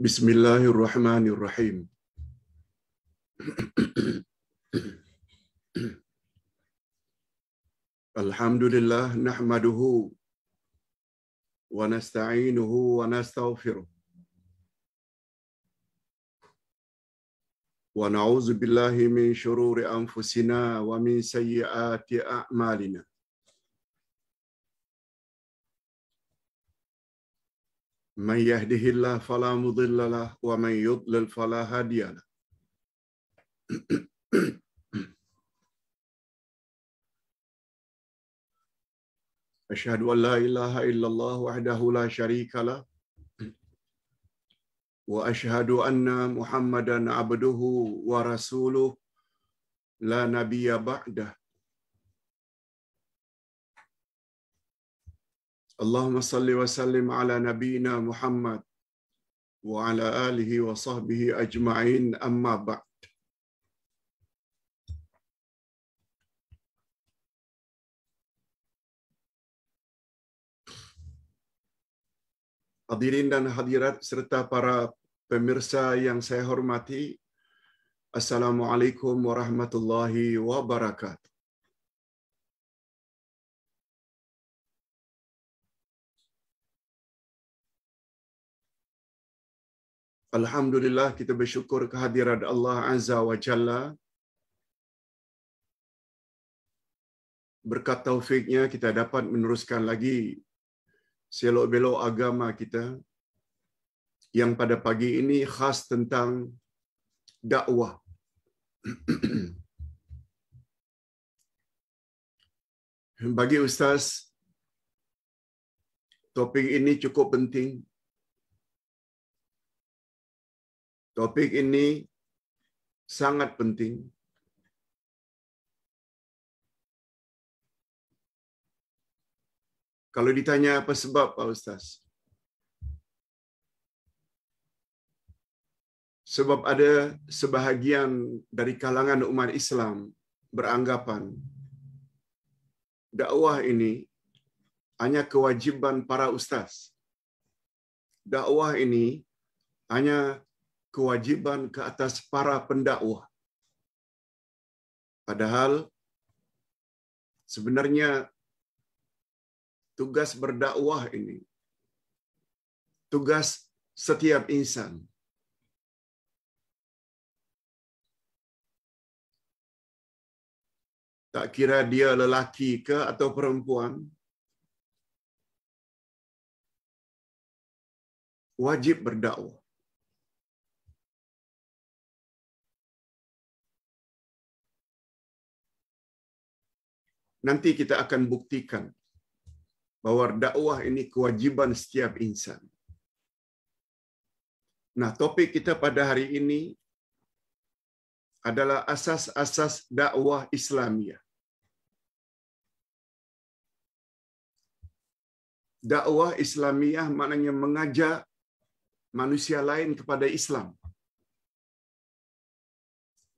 بسم الله الرحمن الرحيم الحمد لله نحمده ونستعينه ونستغفره ونعوذ بالله من شرور انفسنا ومن سيئات اعمالنا من يهده الله فلا مضل له ومن يضلل فلا هادي له أشهد أن لا إله إلا الله وحده لا شريك له وأشهد أن محمدا عبده ورسوله لا نبي بعده اللهم صل وسلم على نبينا محمد وعلى آله وصحبه أجمعين أما بعد Hadirin dan hadirat serta para pemirsa yang saya hormati, Assalamualaikum warahmatullahi wabarakatuh. Alhamdulillah kita bersyukur kehadiran Allah Azza wa Jalla. Berkat taufiknya kita dapat meneruskan lagi selok-belok agama kita yang pada pagi ini khas tentang dakwah. Bagi Ustaz, topik ini cukup penting Topik ini sangat penting. Kalau ditanya apa sebab Pak Ustaz? Sebab ada sebahagian dari kalangan umat Islam beranggapan dakwah ini hanya kewajiban para ustaz. Dakwah ini hanya kewajiban ke atas para pendakwah. Padahal sebenarnya tugas berdakwah ini tugas setiap insan. Tak kira dia lelaki ke atau perempuan, wajib berdakwah. Nanti kita akan buktikan bahwa dakwah ini kewajiban setiap insan. Nah, topik kita pada hari ini adalah asas-asas dakwah Islamiyah. Dakwah Islamiyah maknanya mengajak manusia lain kepada Islam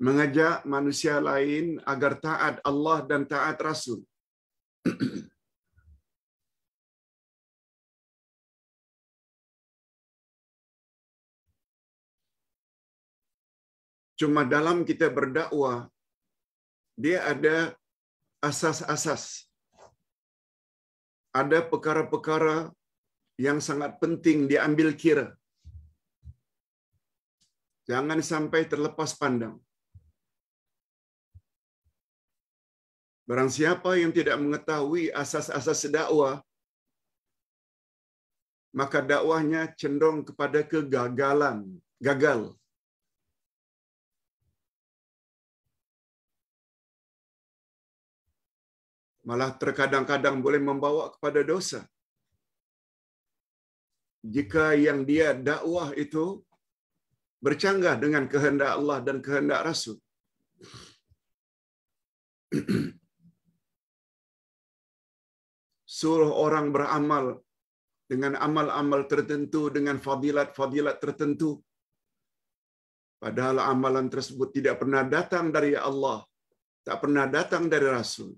mengajak manusia lain agar taat Allah dan taat Rasul. Cuma dalam kita berdakwah, dia ada asas-asas. Ada perkara-perkara yang sangat penting diambil kira. Jangan sampai terlepas pandang. Barang siapa yang tidak mengetahui asas-asas dakwah, maka dakwahnya cenderung kepada kegagalan, gagal. Malah terkadang-kadang boleh membawa kepada dosa. Jika yang dia dakwah itu bercanggah dengan kehendak Allah dan kehendak Rasul. suruh orang beramal dengan amal-amal tertentu, dengan fadilat-fadilat tertentu. Padahal amalan tersebut tidak pernah datang dari Allah, tak pernah datang dari Rasul.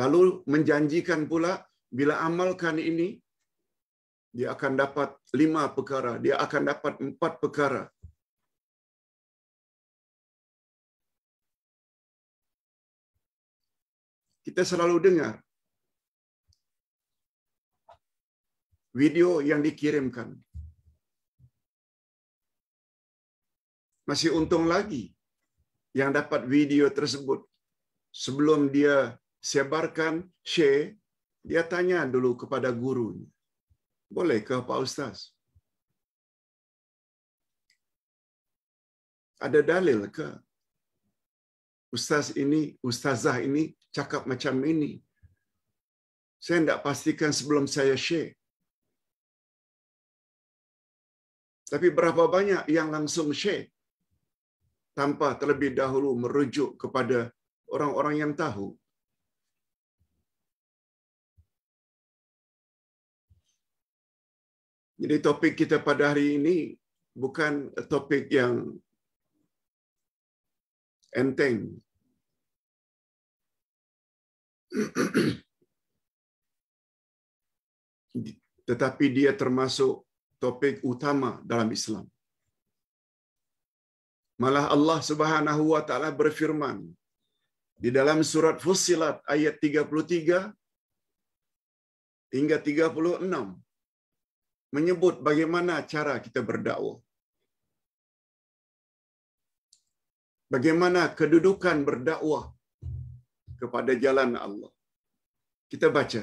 Lalu menjanjikan pula, bila amalkan ini, dia akan dapat lima perkara, dia akan dapat empat perkara – Kita selalu dengar video yang dikirimkan. Masih untung lagi yang dapat video tersebut. Sebelum dia sebarkan, share, dia tanya dulu kepada gurunya. Bolehkah Pak Ustaz? Ada dalil ke? Ustaz ini, ustazah ini cakap macam ini. Saya tidak pastikan sebelum saya share. Tapi berapa banyak yang langsung share tanpa terlebih dahulu merujuk kepada orang-orang yang tahu. Jadi topik kita pada hari ini bukan topik yang enteng Tetapi dia termasuk topik utama dalam Islam. Malah Allah Subhanahu wa taala berfirman di dalam surat Fussilat ayat 33 hingga 36 menyebut bagaimana cara kita berdakwah. Bagaimana kedudukan berdakwah kepada jalan Allah. Kita baca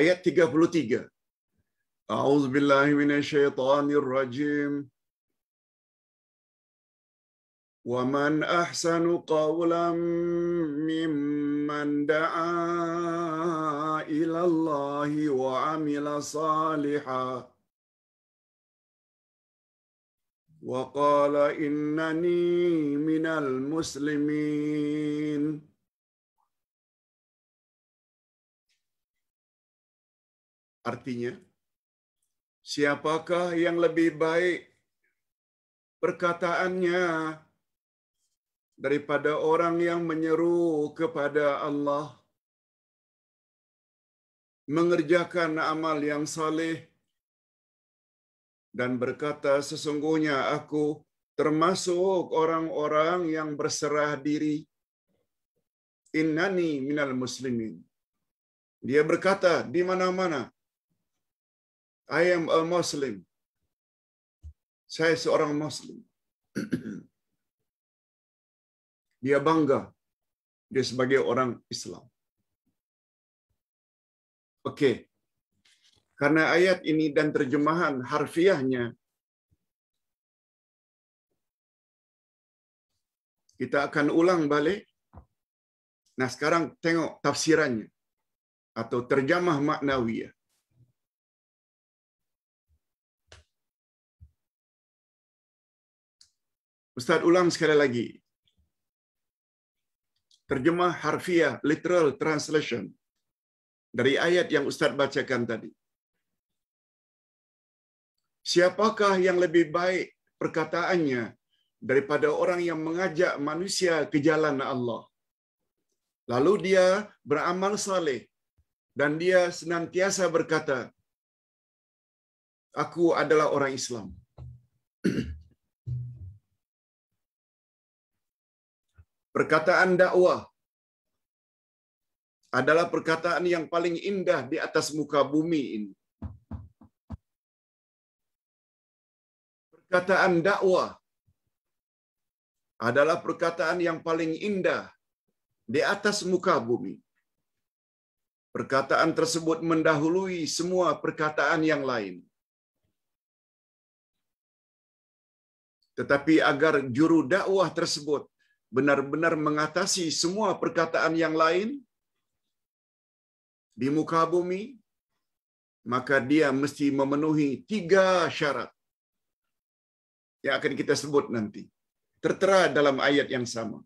ayat 33. A'udzubillahi minasyaitonirrajim. Wa man ahsanu qawlan mimman da'a ila Allah wa 'amila salihah وقال إنني من المسلمين Artinya, siapakah yang lebih baik perkataannya daripada orang yang menyeru kepada Allah mengerjakan amal yang saleh dan berkata, "Sesungguhnya aku termasuk orang-orang yang berserah diri. Innani minal muslimin." Dia berkata di mana-mana, "I am a Muslim." Saya seorang Muslim. Dia bangga dia sebagai orang Islam. Oke, okay. Karena ayat ini dan terjemahan harfiahnya kita akan ulang balik. Nah, sekarang tengok tafsirannya atau terjemah maknawiyah. Ustaz ulang sekali lagi. Terjemah harfiah, literal translation. Dari ayat yang Ustaz bacakan tadi. Siapakah yang lebih baik perkataannya daripada orang yang mengajak manusia ke jalan Allah? Lalu dia beramal saleh dan dia senantiasa berkata, "Aku adalah orang Islam." Perkataan dakwah adalah perkataan yang paling indah di atas muka bumi ini. Perkataan dakwah adalah perkataan yang paling indah di atas muka bumi. Perkataan tersebut mendahului semua perkataan yang lain. Tetapi agar juru dakwah tersebut benar-benar mengatasi semua perkataan yang lain di muka bumi, maka dia mesti memenuhi tiga syarat yang akan kita sebut nanti. Tertera dalam ayat yang sama.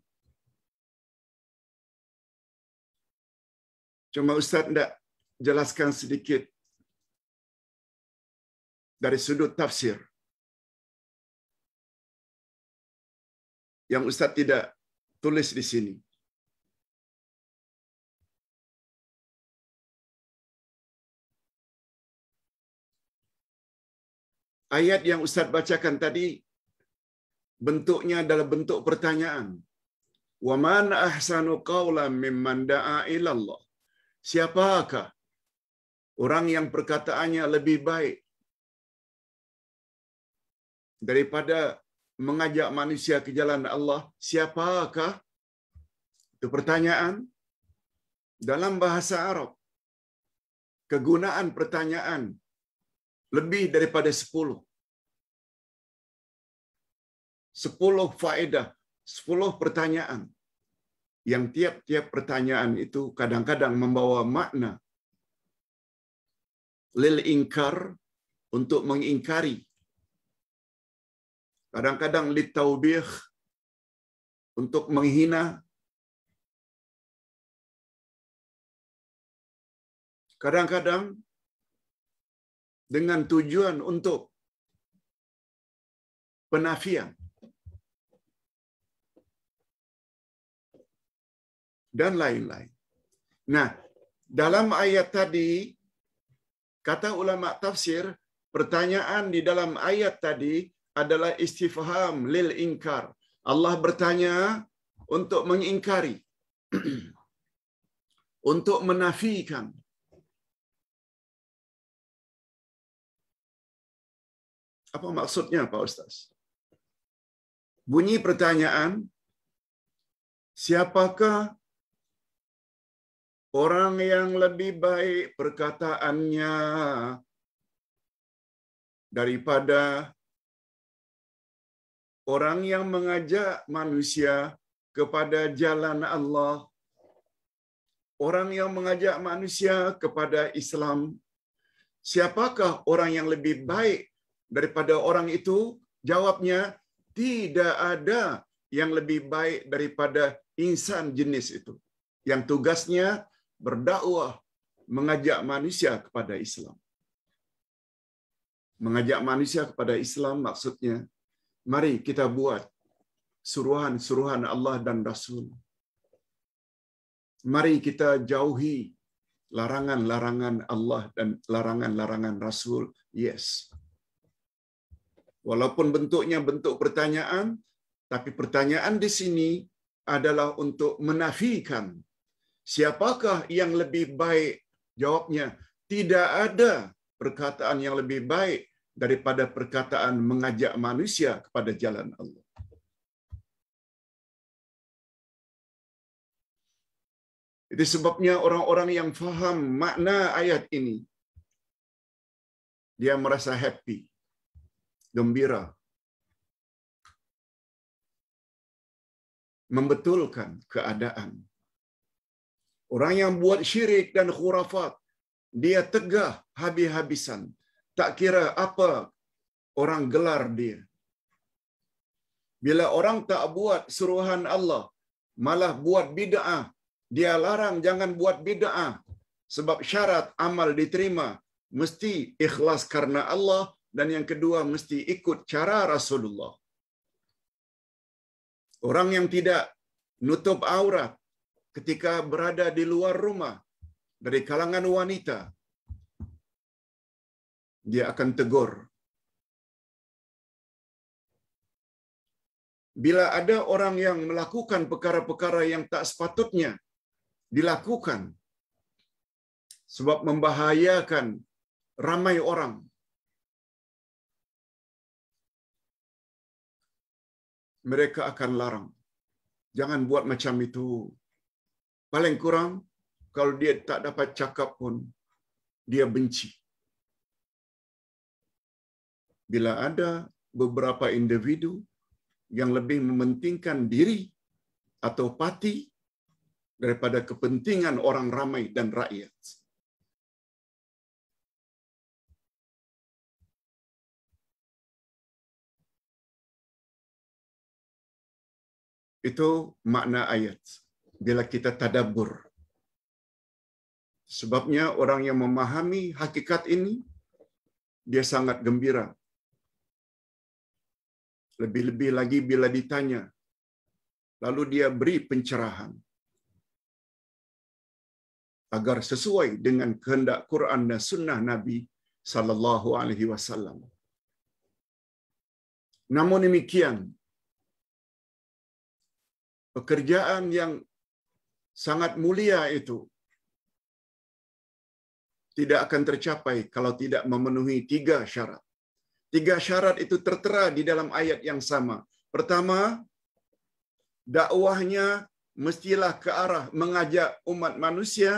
Cuma Ustaz tidak jelaskan sedikit dari sudut tafsir. Yang Ustaz tidak tulis di sini. Ayat yang Ustaz bacakan tadi bentuknya dalam bentuk pertanyaan. Wa man ahsanu qawlan mimman da'a Allah? Siapakah orang yang perkataannya lebih baik daripada mengajak manusia ke jalan Allah? Siapakah? Itu pertanyaan dalam bahasa Arab. Kegunaan pertanyaan lebih daripada sepuluh. Sepuluh faedah, sepuluh pertanyaan. Yang tiap-tiap pertanyaan itu kadang-kadang membawa makna lil ingkar untuk mengingkari. Kadang-kadang litaubih untuk menghina. Kadang-kadang dengan tujuan untuk penafian. Dan lain-lain. Nah, dalam ayat tadi, kata ulama tafsir, pertanyaan di dalam ayat tadi adalah istifham lil inkar. Allah bertanya untuk mengingkari, untuk menafikan, Apa maksudnya Pak Ustaz? Bunyi pertanyaan, siapakah orang yang lebih baik perkataannya daripada orang yang mengajak manusia kepada jalan Allah, orang yang mengajak manusia kepada Islam. Siapakah orang yang lebih baik daripada orang itu? Jawabnya, tidak ada yang lebih baik daripada insan jenis itu. Yang tugasnya berdakwah, mengajak manusia kepada Islam. Mengajak manusia kepada Islam maksudnya, mari kita buat suruhan-suruhan Allah dan Rasul. Mari kita jauhi larangan-larangan Allah dan larangan-larangan Rasul. Yes, Walaupun bentuknya bentuk pertanyaan, tapi pertanyaan di sini adalah untuk menafikan siapakah yang lebih baik? Jawabnya, tidak ada perkataan yang lebih baik daripada perkataan mengajak manusia kepada jalan Allah. Itu sebabnya orang-orang yang faham makna ayat ini, dia merasa happy. gembira membetulkan keadaan. Orang yang buat syirik dan khurafat, dia tegah habis-habisan. Tak kira apa orang gelar dia. Bila orang tak buat suruhan Allah, malah buat bid'ah, dia larang jangan buat bid'ah. Sebab syarat amal diterima, mesti ikhlas karena Allah, dan yang kedua mesti ikut cara Rasulullah. Orang yang tidak nutup aurat ketika berada di luar rumah dari kalangan wanita, dia akan tegur. Bila ada orang yang melakukan perkara-perkara yang tak sepatutnya dilakukan, sebab membahayakan ramai orang, mereka akan larang. Jangan buat macam itu. Paling kurang kalau dia tak dapat cakap pun dia benci. Bila ada beberapa individu yang lebih mementingkan diri atau pati daripada kepentingan orang ramai dan rakyat. Itu makna ayat. Bila kita tadabur. Sebabnya orang yang memahami hakikat ini, dia sangat gembira. Lebih-lebih lagi bila ditanya, lalu dia beri pencerahan agar sesuai dengan kehendak Quran dan sunnah Nabi sallallahu alaihi wasallam. Namun demikian, pekerjaan yang sangat mulia itu tidak akan tercapai kalau tidak memenuhi tiga syarat. Tiga syarat itu tertera di dalam ayat yang sama. Pertama, dakwahnya mestilah ke arah mengajak umat manusia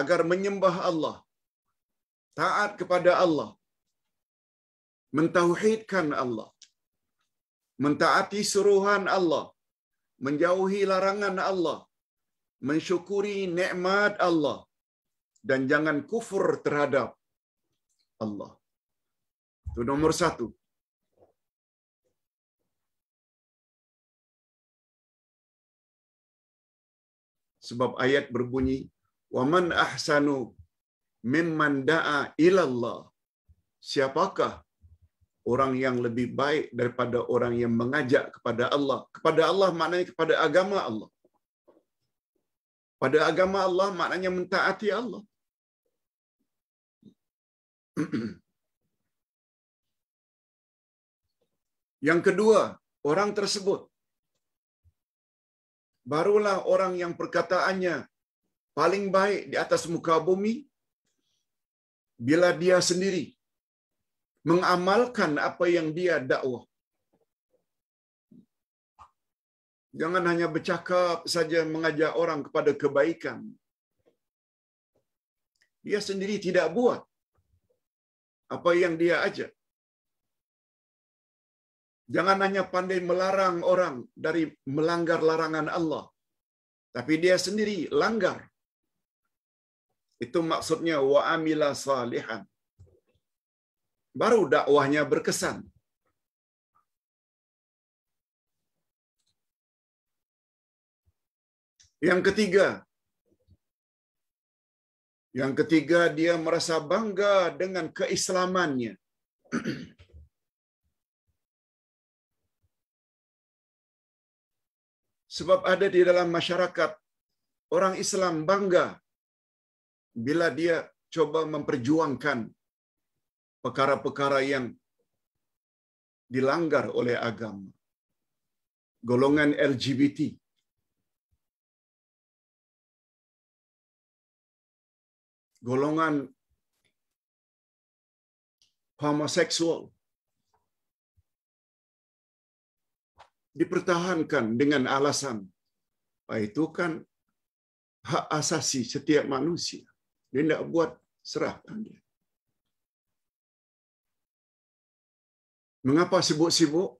agar menyembah Allah, taat kepada Allah, mentauhidkan Allah, mentaati suruhan Allah, menjauhi larangan Allah, mensyukuri nikmat Allah dan jangan kufur terhadap Allah. Itu nomor satu. Sebab ayat berbunyi, "Waman ahsanu mimman إِلَى ilallah." Siapakah orang yang lebih baik daripada orang yang mengajak kepada Allah. Kepada Allah maknanya kepada agama Allah. Pada agama Allah maknanya mentaati Allah. yang kedua, orang tersebut barulah orang yang perkataannya paling baik di atas muka bumi bila dia sendiri mengamalkan apa yang dia dakwah. Jangan hanya bercakap saja mengajak orang kepada kebaikan. Dia sendiri tidak buat apa yang dia ajak. Jangan hanya pandai melarang orang dari melanggar larangan Allah. Tapi dia sendiri langgar. Itu maksudnya wa amila salihan baru dakwahnya berkesan. Yang ketiga, yang ketiga dia merasa bangga dengan keislamannya. Sebab ada di dalam masyarakat orang Islam bangga bila dia coba memperjuangkan perkara-perkara yang dilanggar oleh agama. Golongan LGBT golongan homoseksual dipertahankan dengan alasan itu kan hak asasi setiap manusia. Dia tidak buat serahkan dia. Mengapa sibuk-sibuk?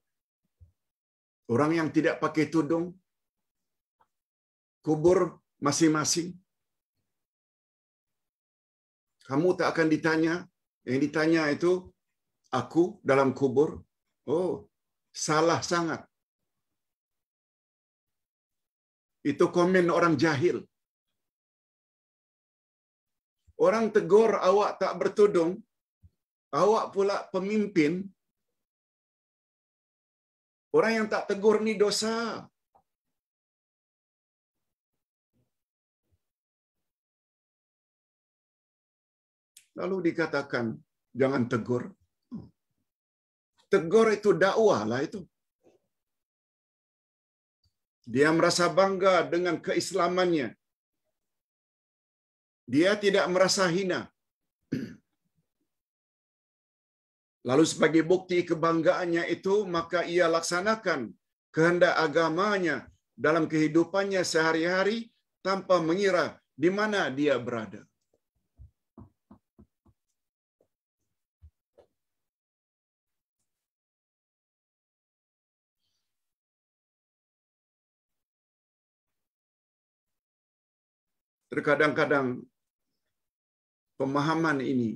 Orang yang tidak pakai tudung, kubur masing-masing. Kamu tak akan ditanya, yang ditanya itu aku dalam kubur. Oh, salah sangat. Itu komen orang jahil. Orang tegur awak tak bertudung, awak pula pemimpin Orang yang tak tegur ni dosa. Lalu dikatakan jangan tegur. Hmm. Tegur itu dakwah lah itu. Dia merasa bangga dengan keislamannya. Dia tidak merasa hina. Lalu sebagai bukti kebanggaannya itu maka ia laksanakan kehendak agamanya dalam kehidupannya sehari-hari tanpa mengira di mana dia berada. Terkadang-kadang pemahaman ini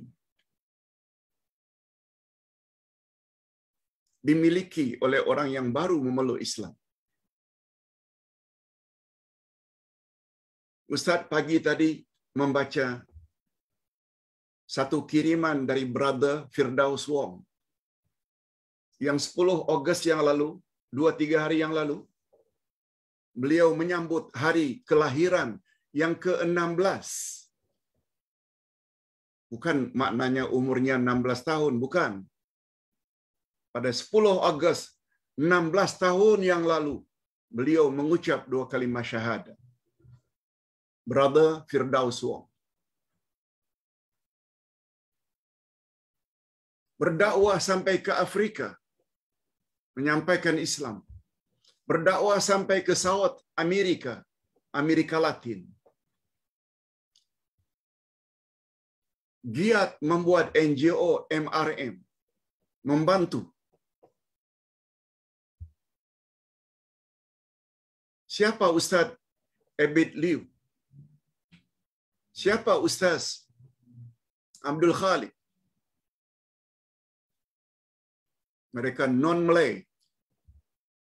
dimiliki oleh orang yang baru memeluk Islam. Ustaz pagi tadi membaca satu kiriman dari brother Firdaus Wong yang 10 Ogos yang lalu, 2-3 hari yang lalu, beliau menyambut hari kelahiran yang ke-16. Bukan maknanya umurnya 16 tahun, bukan pada 10 Agustus 16 tahun yang lalu beliau mengucap dua kalimat syahadat. Brother Firdaus Wong. Berdakwah sampai ke Afrika menyampaikan Islam. Berdakwah sampai ke South Amerika, Amerika Latin. Giat membuat NGO MRM membantu Siapa Ustaz Abid Liu? Siapa Ustaz Abdul Khalid? Mereka non-Malay.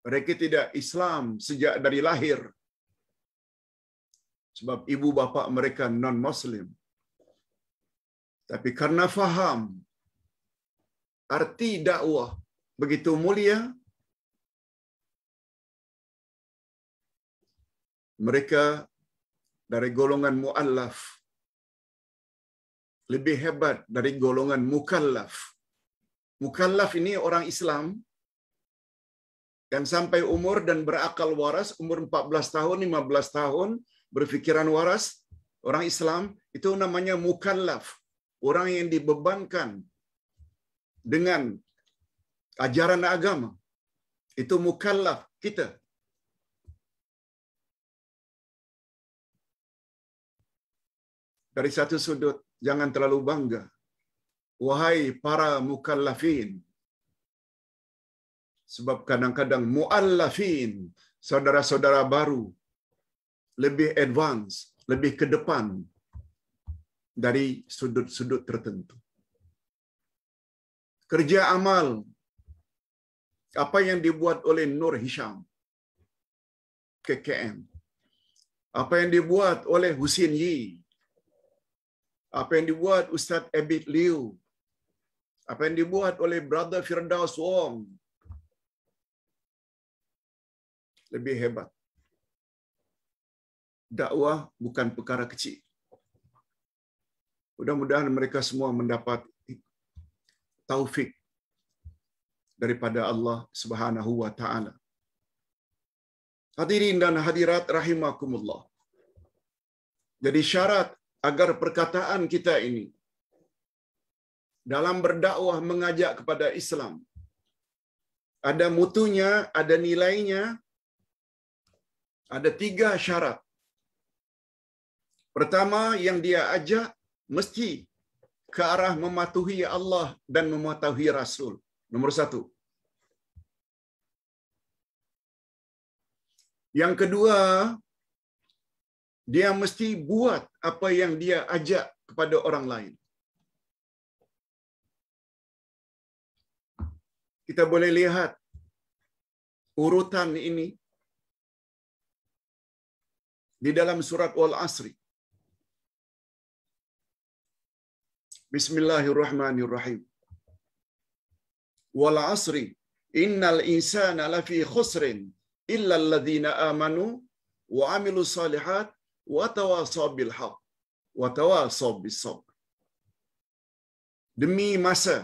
Mereka tidak Islam sejak dari lahir. Sebab ibu bapa mereka non-Muslim. Tapi karena faham arti dakwah begitu mulia, mereka dari golongan muallaf lebih hebat dari golongan mukallaf. Mukallaf ini orang Islam yang sampai umur dan berakal waras, umur 14 tahun, 15 tahun, berfikiran waras, orang Islam itu namanya mukallaf, orang yang dibebankan dengan ajaran agama. Itu mukallaf kita. dari satu sudut jangan terlalu bangga. Wahai para mukallafin. Sebab kadang-kadang muallafin, saudara-saudara baru lebih advance, lebih ke depan dari sudut-sudut tertentu. Kerja amal apa yang dibuat oleh Nur Hisham KKM apa yang dibuat oleh Husin Yi apa yang dibuat Ustaz Abid Liu, apa yang dibuat oleh Brother Firdaus Wong, lebih hebat. Dakwah bukan perkara kecil. Mudah-mudahan mereka semua mendapat taufik daripada Allah Subhanahu wa taala. Hadirin dan hadirat rahimakumullah. Jadi syarat agar perkataan kita ini dalam berdakwah mengajak kepada Islam ada mutunya, ada nilainya. Ada tiga syarat. Pertama yang dia ajak mesti ke arah mematuhi Allah dan mematuhi Rasul. Nomor satu. Yang kedua, dia mesti buat apa yang dia ajak kepada orang lain. Kita boleh lihat urutan ini di dalam surat Wal Asri. Bismillahirrahmanirrahim. Wal Asri, innal insana lafi khusrin illa alladhina amanu wa amilu salihat Demi masa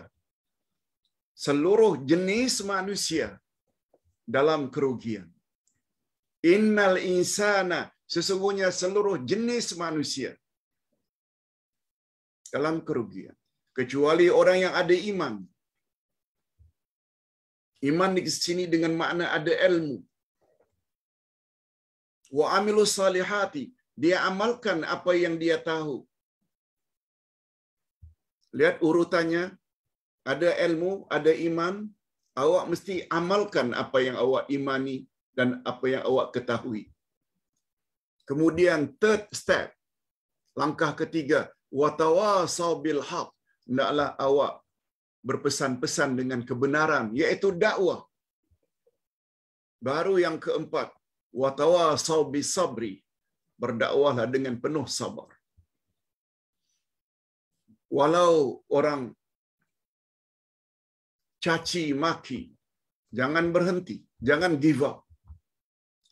seluruh jenis manusia dalam kerugian. Innal insana sesungguhnya seluruh jenis manusia dalam kerugian kecuali orang yang ada iman. Iman di sini dengan makna ada ilmu. Wa amilu salihati dia amalkan apa yang dia tahu. Lihat urutannya, ada ilmu, ada iman, awak mesti amalkan apa yang awak imani dan apa yang awak ketahui. Kemudian third step, langkah ketiga, watawasaw bil haq, hendaklah awak berpesan-pesan dengan kebenaran, iaitu dakwah. Baru yang keempat, watawasaw bis sabri, berdakwahlah dengan penuh sabar. Walau orang caci maki, jangan berhenti, jangan give up.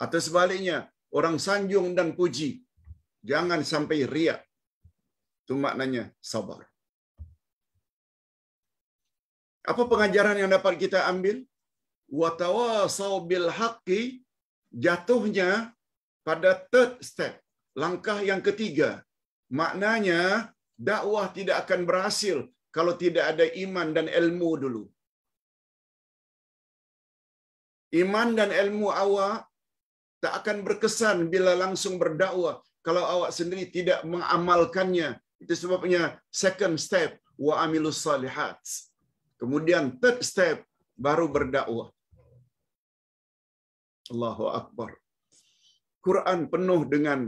Atau sebaliknya, orang sanjung dan puji, jangan sampai riak. Itu maknanya sabar. Apa pengajaran yang dapat kita ambil? Watawasau bil haqqi jatuhnya pada third step, langkah yang ketiga. Maknanya dakwah tidak akan berhasil kalau tidak ada iman dan ilmu dulu. Iman dan ilmu awak tak akan berkesan bila langsung berdakwah kalau awak sendiri tidak mengamalkannya. Itu sebabnya second step wa amilus salihat. Kemudian third step baru berdakwah. Allahu akbar. Quran penuh dengan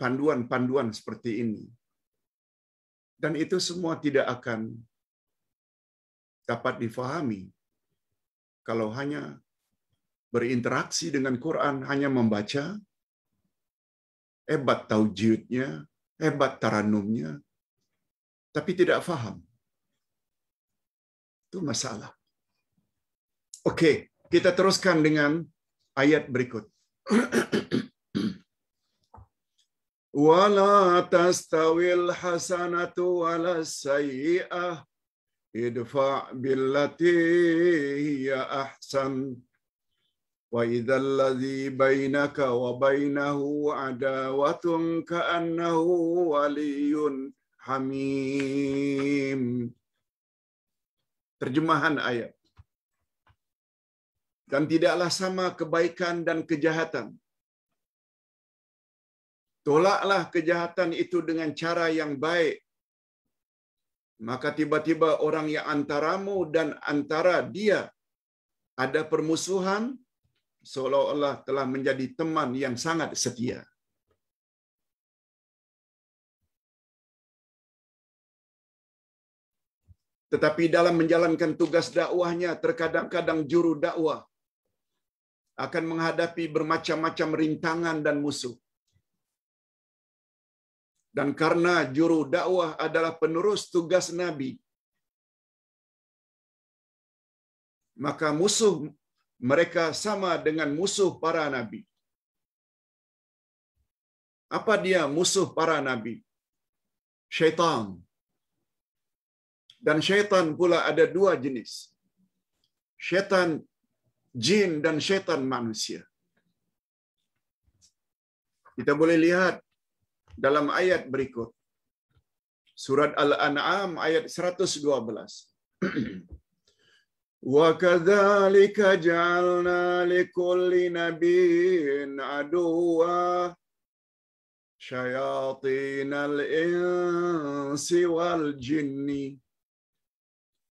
panduan-panduan seperti ini. Dan itu semua tidak akan dapat difahami kalau hanya berinteraksi dengan Quran, hanya membaca, hebat taujudnya, hebat taranumnya, tapi tidak faham. Itu masalah. Oke, kita teruskan dengan ayat berikut. ولا تستوي الحسنة ولا السيئة ادفع بالتي هي أحسن وإذا الذي بينك وبينه عداوة كأنه ولي حميم Terjemahan ayat. Dan tidaklah sama kebaikan dan kejahatan Tolaklah kejahatan itu dengan cara yang baik. Maka tiba-tiba orang yang antaramu dan antara dia ada permusuhan, seolah-olah telah menjadi teman yang sangat setia. Tetapi dalam menjalankan tugas dakwahnya, terkadang-kadang juru dakwah akan menghadapi bermacam-macam rintangan dan musuh. Dan karena juru dakwah adalah penerus tugas Nabi, maka musuh mereka sama dengan musuh para Nabi. Apa dia musuh para Nabi? Syaitan. Dan syaitan pula ada dua jenis. Syaitan jin dan syaitan manusia. Kita boleh lihat dalam ayat berikut. Surat Al-An'am ayat 112. وكذلك جعلنا لكل نبي عدوا شياطين الإنس والجن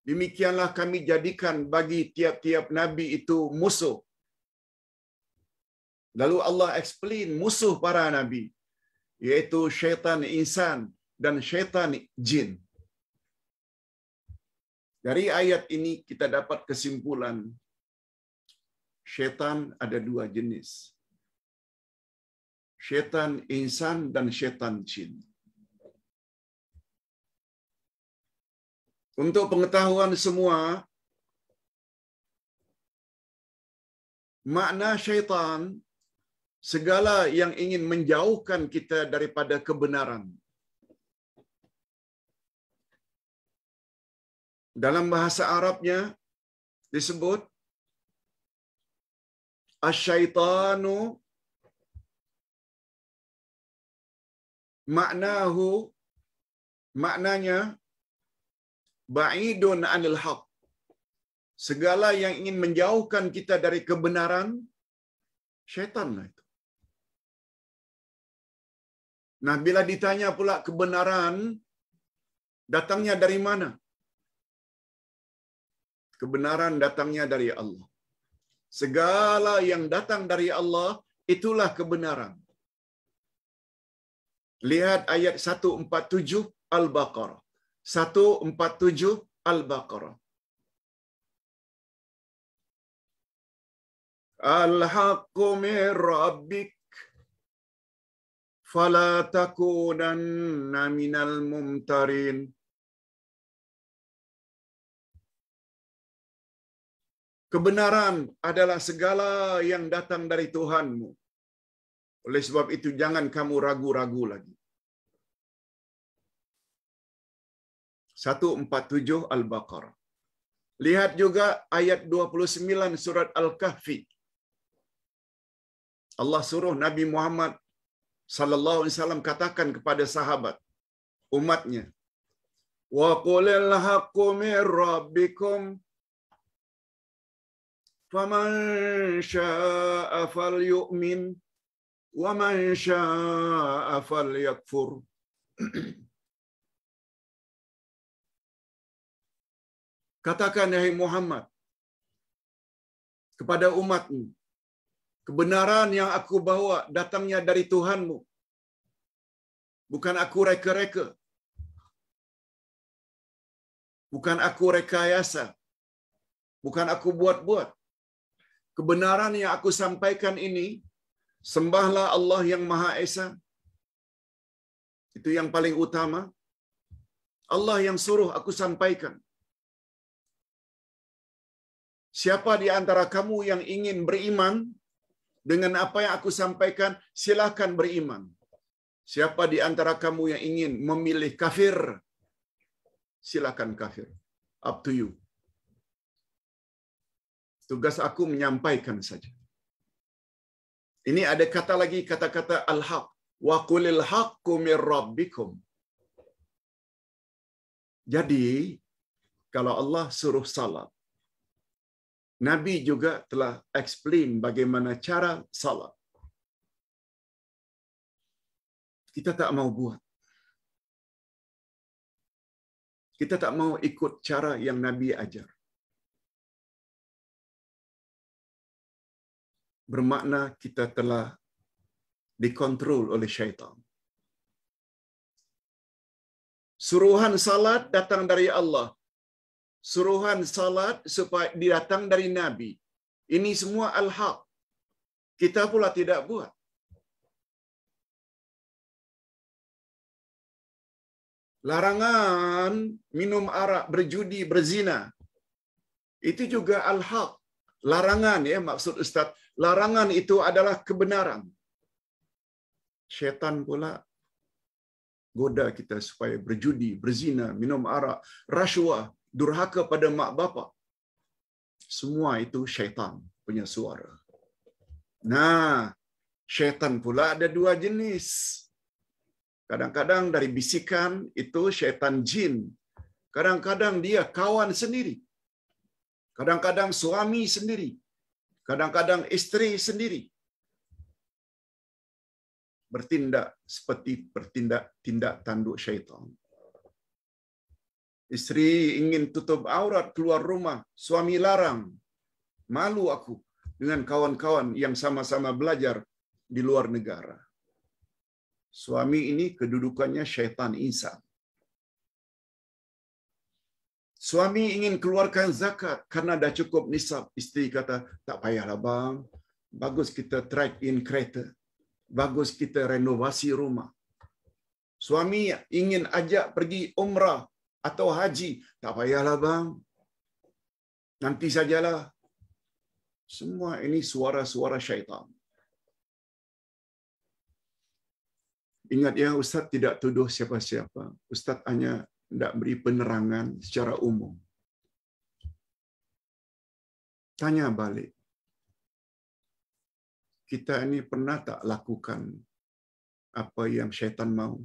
Demikianlah kami jadikan bagi tiap-tiap nabi itu musuh. Lalu Allah explain musuh para nabi yaitu syaitan insan dan syaitan jin. Dari ayat ini kita dapat kesimpulan syaitan ada dua jenis. Syaitan insan dan syaitan jin. Untuk pengetahuan semua, makna syaitan segala yang ingin menjauhkan kita daripada kebenaran. Dalam bahasa Arabnya disebut asyaitanu maknahu maknanya ba'idun anil haq segala yang ingin menjauhkan kita dari kebenaran syaitan lah Nah, bila ditanya pula kebenaran datangnya dari mana? Kebenaran datangnya dari Allah. Segala yang datang dari Allah itulah kebenaran. Lihat ayat 147 Al-Baqarah. 147 Al-Baqarah. Al-haqqu min rabbik فلا تكونن من الممترين Kebenaran adalah segala yang datang dari Tuhanmu. Oleh sebab itu jangan kamu ragu-ragu lagi. 147 Al-Baqarah. Lihat juga ayat 29 surat Al-Kahfi. Allah suruh Nabi Muhammad sallallahu alaihi wasallam katakan kepada sahabat umatnya wa qulil haqqu min rabbikum faman syaa'a falyu'min wa man syaa'a falyakfur Katakan, hai Muhammad, kepada umatmu, Kebenaran yang aku bawa datangnya dari Tuhanmu. Bukan aku reka-reka. Bukan aku rekayasa. Bukan aku buat-buat. Kebenaran yang aku sampaikan ini, sembahlah Allah yang Maha Esa. Itu yang paling utama. Allah yang suruh aku sampaikan. Siapa di antara kamu yang ingin beriman dengan apa yang aku sampaikan, silahkan beriman. Siapa di antara kamu yang ingin memilih kafir, silakan kafir. Up to you. Tugas aku menyampaikan saja. Ini ada kata lagi kata-kata al-haq. Wa qulil haqqu mir rabbikum. Jadi kalau Allah suruh salat, Nabi juga telah explain bagaimana cara salat. Kita tak mau buat. Kita tak mau ikut cara yang Nabi ajar. Bermakna kita telah dikontrol oleh syaitan. Suruhan salat datang dari Allah. suruhan salat supaya didatang dari Nabi. Ini semua al-haq. Kita pula tidak buat. Larangan minum arak, berjudi, berzina. Itu juga al-haq. Larangan ya maksud Ustaz. Larangan itu adalah kebenaran. Setan pula goda kita supaya berjudi, berzina, minum arak, rasuah, durhaka pada mak bapa. Semua itu syaitan punya suara. Nah, syaitan pula ada dua jenis. Kadang-kadang dari bisikan itu syaitan jin. Kadang-kadang dia kawan sendiri. Kadang-kadang suami sendiri. Kadang-kadang istri sendiri. Bertindak seperti bertindak tindak tanduk syaitan. Istri ingin tutup aurat keluar rumah, suami larang. Malu aku dengan kawan-kawan yang sama-sama belajar di luar negara. Suami ini kedudukannya syaitan insan. Suami ingin keluarkan zakat karena dah cukup nisab. Istri kata, tak payahlah bang. Bagus kita trade in kereta. Bagus kita renovasi rumah. Suami ingin ajak pergi umrah atau haji. Tak payahlah bang. Nanti sajalah. Semua ini suara-suara syaitan. Ingat ya, Ustaz tidak tuduh siapa-siapa. Ustaz hanya tidak beri penerangan secara umum. Tanya balik. Kita ini pernah tak lakukan apa yang syaitan mau?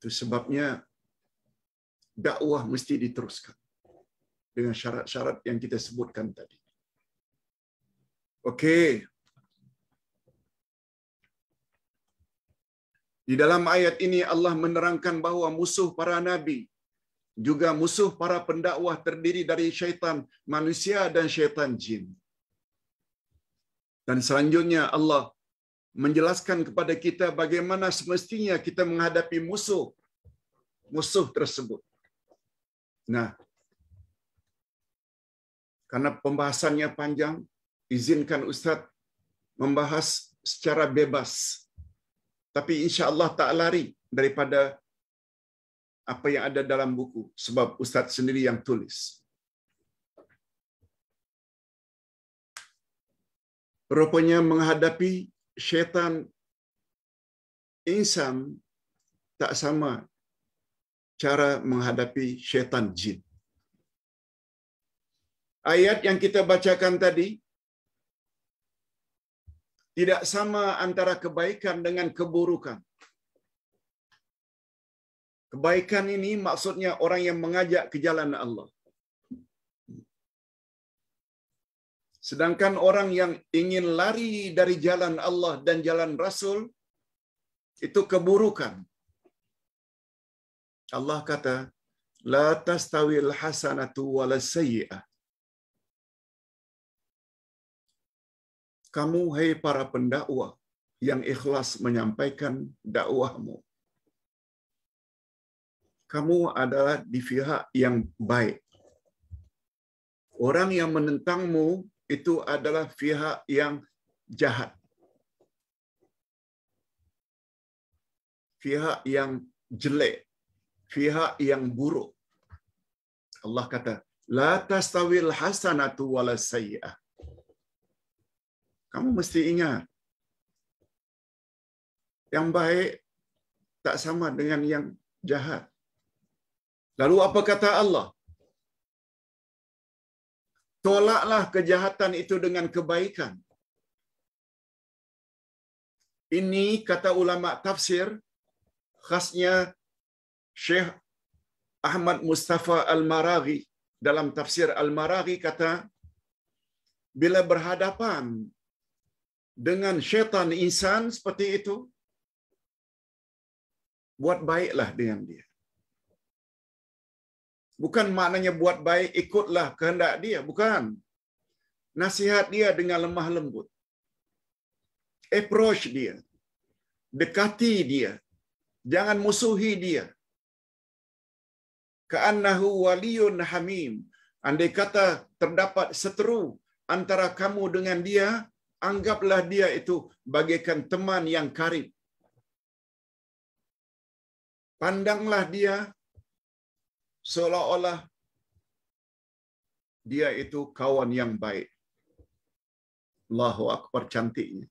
Itu sebabnya dakwah mesti diteruskan dengan syarat-syarat yang kita sebutkan tadi. Okey. Di dalam ayat ini Allah menerangkan bahawa musuh para nabi juga musuh para pendakwah terdiri dari syaitan manusia dan syaitan jin. Dan selanjutnya Allah menjelaskan kepada kita bagaimana semestinya kita menghadapi musuh musuh tersebut. Nah, karena pembahasannya panjang, izinkan Ustadz membahas secara bebas. Tapi insya Allah tak lari daripada apa yang ada dalam buku. Sebab Ustadz sendiri yang tulis. Rupanya menghadapi syaitan insan tak sama cara menghadapi syaitan jin. Ayat yang kita bacakan tadi tidak sama antara kebaikan dengan keburukan. Kebaikan ini maksudnya orang yang mengajak ke jalan Allah. Sedangkan orang yang ingin lari dari jalan Allah dan jalan Rasul itu keburukan. Allah kata, "La tastawil hasanatu wal sayyi'ah." Kamu hei para pendakwah yang ikhlas menyampaikan dakwahmu. Kamu adalah di pihak yang baik. Orang yang menentangmu itu adalah pihak yang jahat. Pihak yang jelek, pihak yang buruk. Allah kata, "La tastawil hasanatu wal sayyi'ah." Kamu mesti ingat yang baik tak sama dengan yang jahat. Lalu apa kata Allah? tolaklah kejahatan itu dengan kebaikan. Ini kata ulama tafsir khasnya Syekh Ahmad Mustafa Al-Maraghi dalam tafsir Al-Maraghi kata bila berhadapan dengan syaitan insan seperti itu buat baiklah dengan dia. Bukan maknanya buat baik, ikutlah kehendak dia. Bukan. Nasihat dia dengan lemah lembut. Approach dia. Dekati dia. Jangan musuhi dia. Ka'annahu waliyun hamim. Andai kata terdapat seteru antara kamu dengan dia, anggaplah dia itu bagaikan teman yang karib. Pandanglah dia seolah-olah dia itu kawan yang baik. Allahu Akbar cantiknya.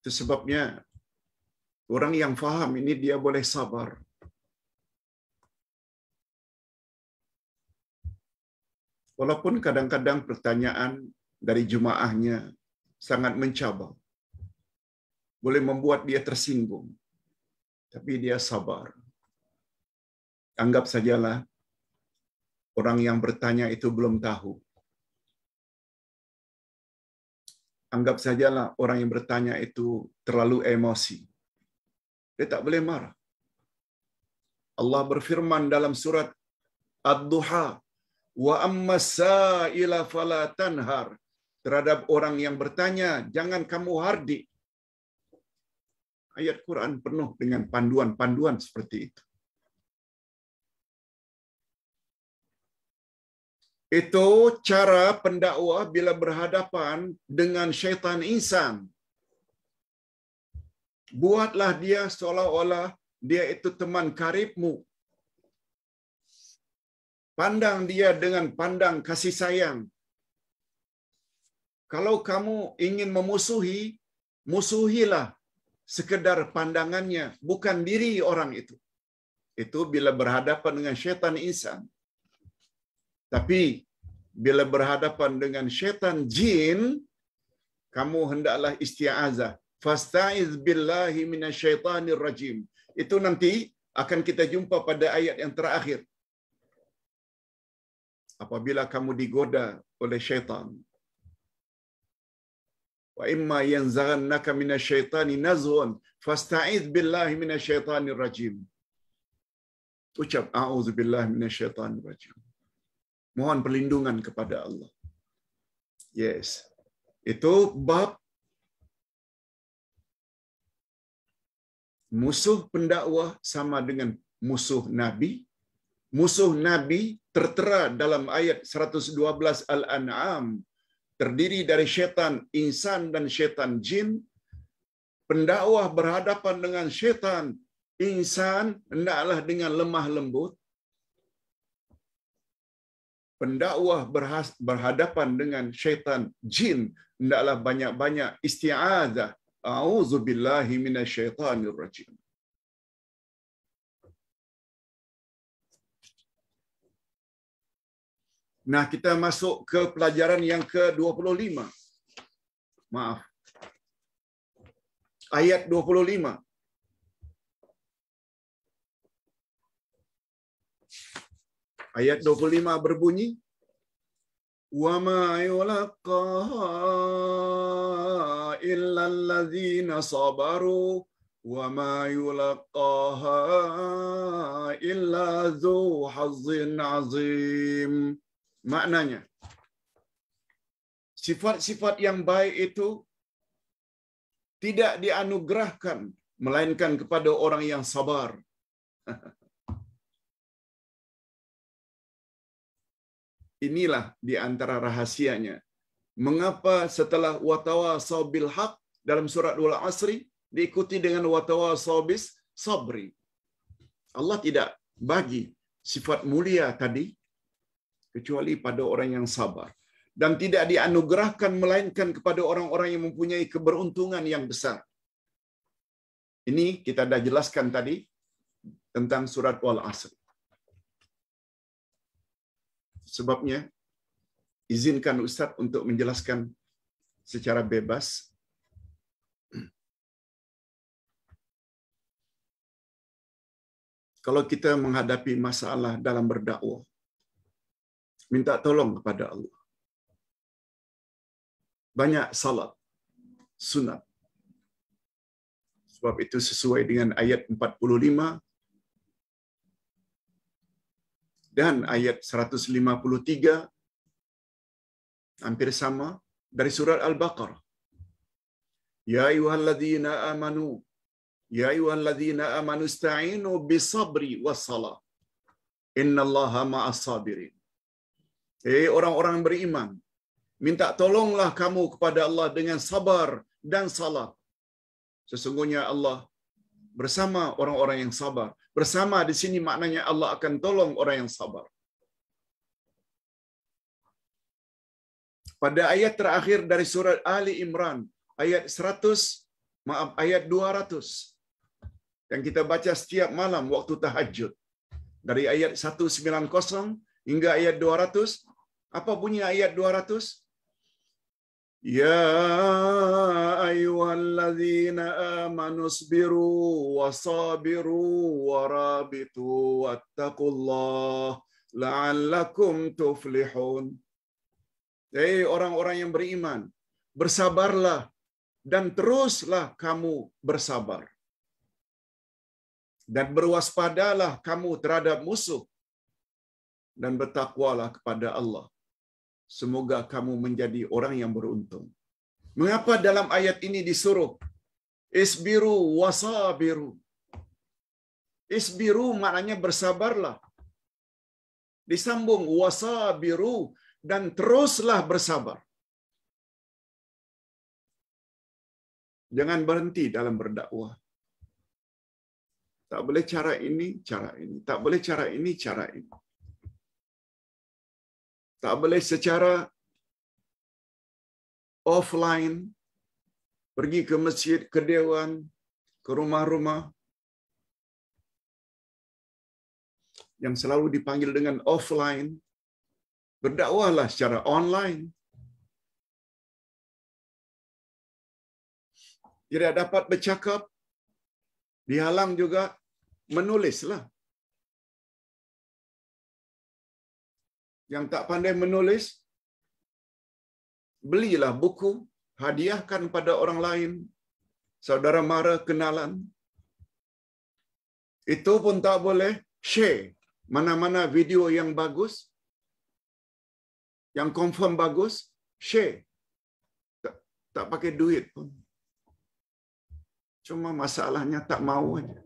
Itu sebabnya orang yang faham ini dia boleh sabar. Walaupun kadang-kadang pertanyaan dari jemaahnya sangat mencabar boleh membuat dia tersinggung. Tapi dia sabar. Anggap sajalah orang yang bertanya itu belum tahu. Anggap sajalah orang yang bertanya itu terlalu emosi. Dia tak boleh marah. Allah berfirman dalam surat Ad-Duha, "Wa amma sa'ila fala tanhar." Terhadap orang yang bertanya, jangan kamu hardik. Ayat Quran penuh dengan panduan-panduan seperti itu. Itu cara pendakwah bila berhadapan dengan syaitan insan. Buatlah dia seolah-olah dia itu teman karibmu. Pandang dia dengan pandang kasih sayang. Kalau kamu ingin memusuhi, musuhilah sekedar pandangannya, bukan diri orang itu. Itu bila berhadapan dengan setan insan. Tapi bila berhadapan dengan setan jin, kamu hendaklah istiazah. Fasta'iz billahi minasyaitanir rajim. Itu nanti akan kita jumpa pada ayat yang terakhir. Apabila kamu digoda oleh syaitan, wa imma yanzaghannaka minasyaitani nazghun fasta'idz billahi minasyaitanir rajim. Ucap auzubillahi minasyaitanir rajim. Mohon perlindungan kepada Allah. Yes. Itu bab musuh pendakwah sama dengan musuh nabi. Musuh nabi tertera dalam ayat 112 Al-An'am terdiri dari setan insan dan setan jin. Pendakwah berhadapan dengan setan insan hendaklah dengan lemah lembut. Pendakwah berhadapan dengan setan jin hendaklah banyak-banyak isti'adzah. auzubillahi billahi Nah, kita masuk ke pelajaran yang ke-25. Maaf. Ayat 25. Ayat 25 berbunyi وَمَا يُلَقَّاهَا إِلَّا الَّذِينَ صَبَرُوا وَمَا يُلَقَّاهَا إِلَّا ذُو حَظٍ عَظِيمٍ maknanya. Sifat-sifat yang baik itu tidak dianugerahkan, melainkan kepada orang yang sabar. Inilah di antara rahasianya. Mengapa setelah watawa sabil hak dalam surat Dua asri diikuti dengan watawa sabis sabri. Allah tidak bagi sifat mulia tadi kecuali pada orang yang sabar dan tidak dianugerahkan melainkan kepada orang-orang yang mempunyai keberuntungan yang besar. Ini kita dah jelaskan tadi tentang surat Wal Asr. Sebabnya izinkan Ustaz untuk menjelaskan secara bebas kalau kita menghadapi masalah dalam berdakwah minta tolong kepada Allah. Banyak salat sunat. Sebab itu sesuai dengan ayat 45 dan ayat 153 hampir sama dari surat Al-Baqarah. Ya ayyuhalladzina amanu ya ayyuhalladzina amanu ista'inu bisabri was salah. Innallaha ma'as sabirin. Hei eh, orang-orang beriman, minta tolonglah kamu kepada Allah dengan sabar dan salat. Sesungguhnya Allah bersama orang-orang yang sabar. Bersama di sini maknanya Allah akan tolong orang yang sabar. Pada ayat terakhir dari surat Ali Imran, ayat 100, maaf ayat 200 yang kita baca setiap malam waktu tahajud. Dari ayat 190 hingga ayat 200 apa bunyi ayat 200? Ya ayyuhalladzina amanu sabiru wasabiru warabitu wattaqullah la'allakum tuflihun. Hei orang-orang yang beriman, bersabarlah dan teruslah kamu bersabar. Dan berwaspadalah kamu terhadap musuh dan bertakwalah kepada Allah. Semoga kamu menjadi orang yang beruntung. Mengapa dalam ayat ini disuruh isbiru wasabiru? Isbiru maknanya bersabarlah. Disambung wasabiru dan teruslah bersabar. Jangan berhenti dalam berdakwah. Tak boleh cara ini, cara ini. Tak boleh cara ini, cara ini tak boleh secara offline pergi ke masjid, ke dewan, ke rumah-rumah yang selalu dipanggil dengan offline berdakwahlah secara online tidak dapat bercakap dihalang juga menulislah yang tak pandai menulis, belilah buku, hadiahkan pada orang lain, saudara mara kenalan. Itu pun tak boleh share mana-mana video yang bagus, yang confirm bagus, share. Tak, tak pakai duit pun. Cuma masalahnya tak mau aja.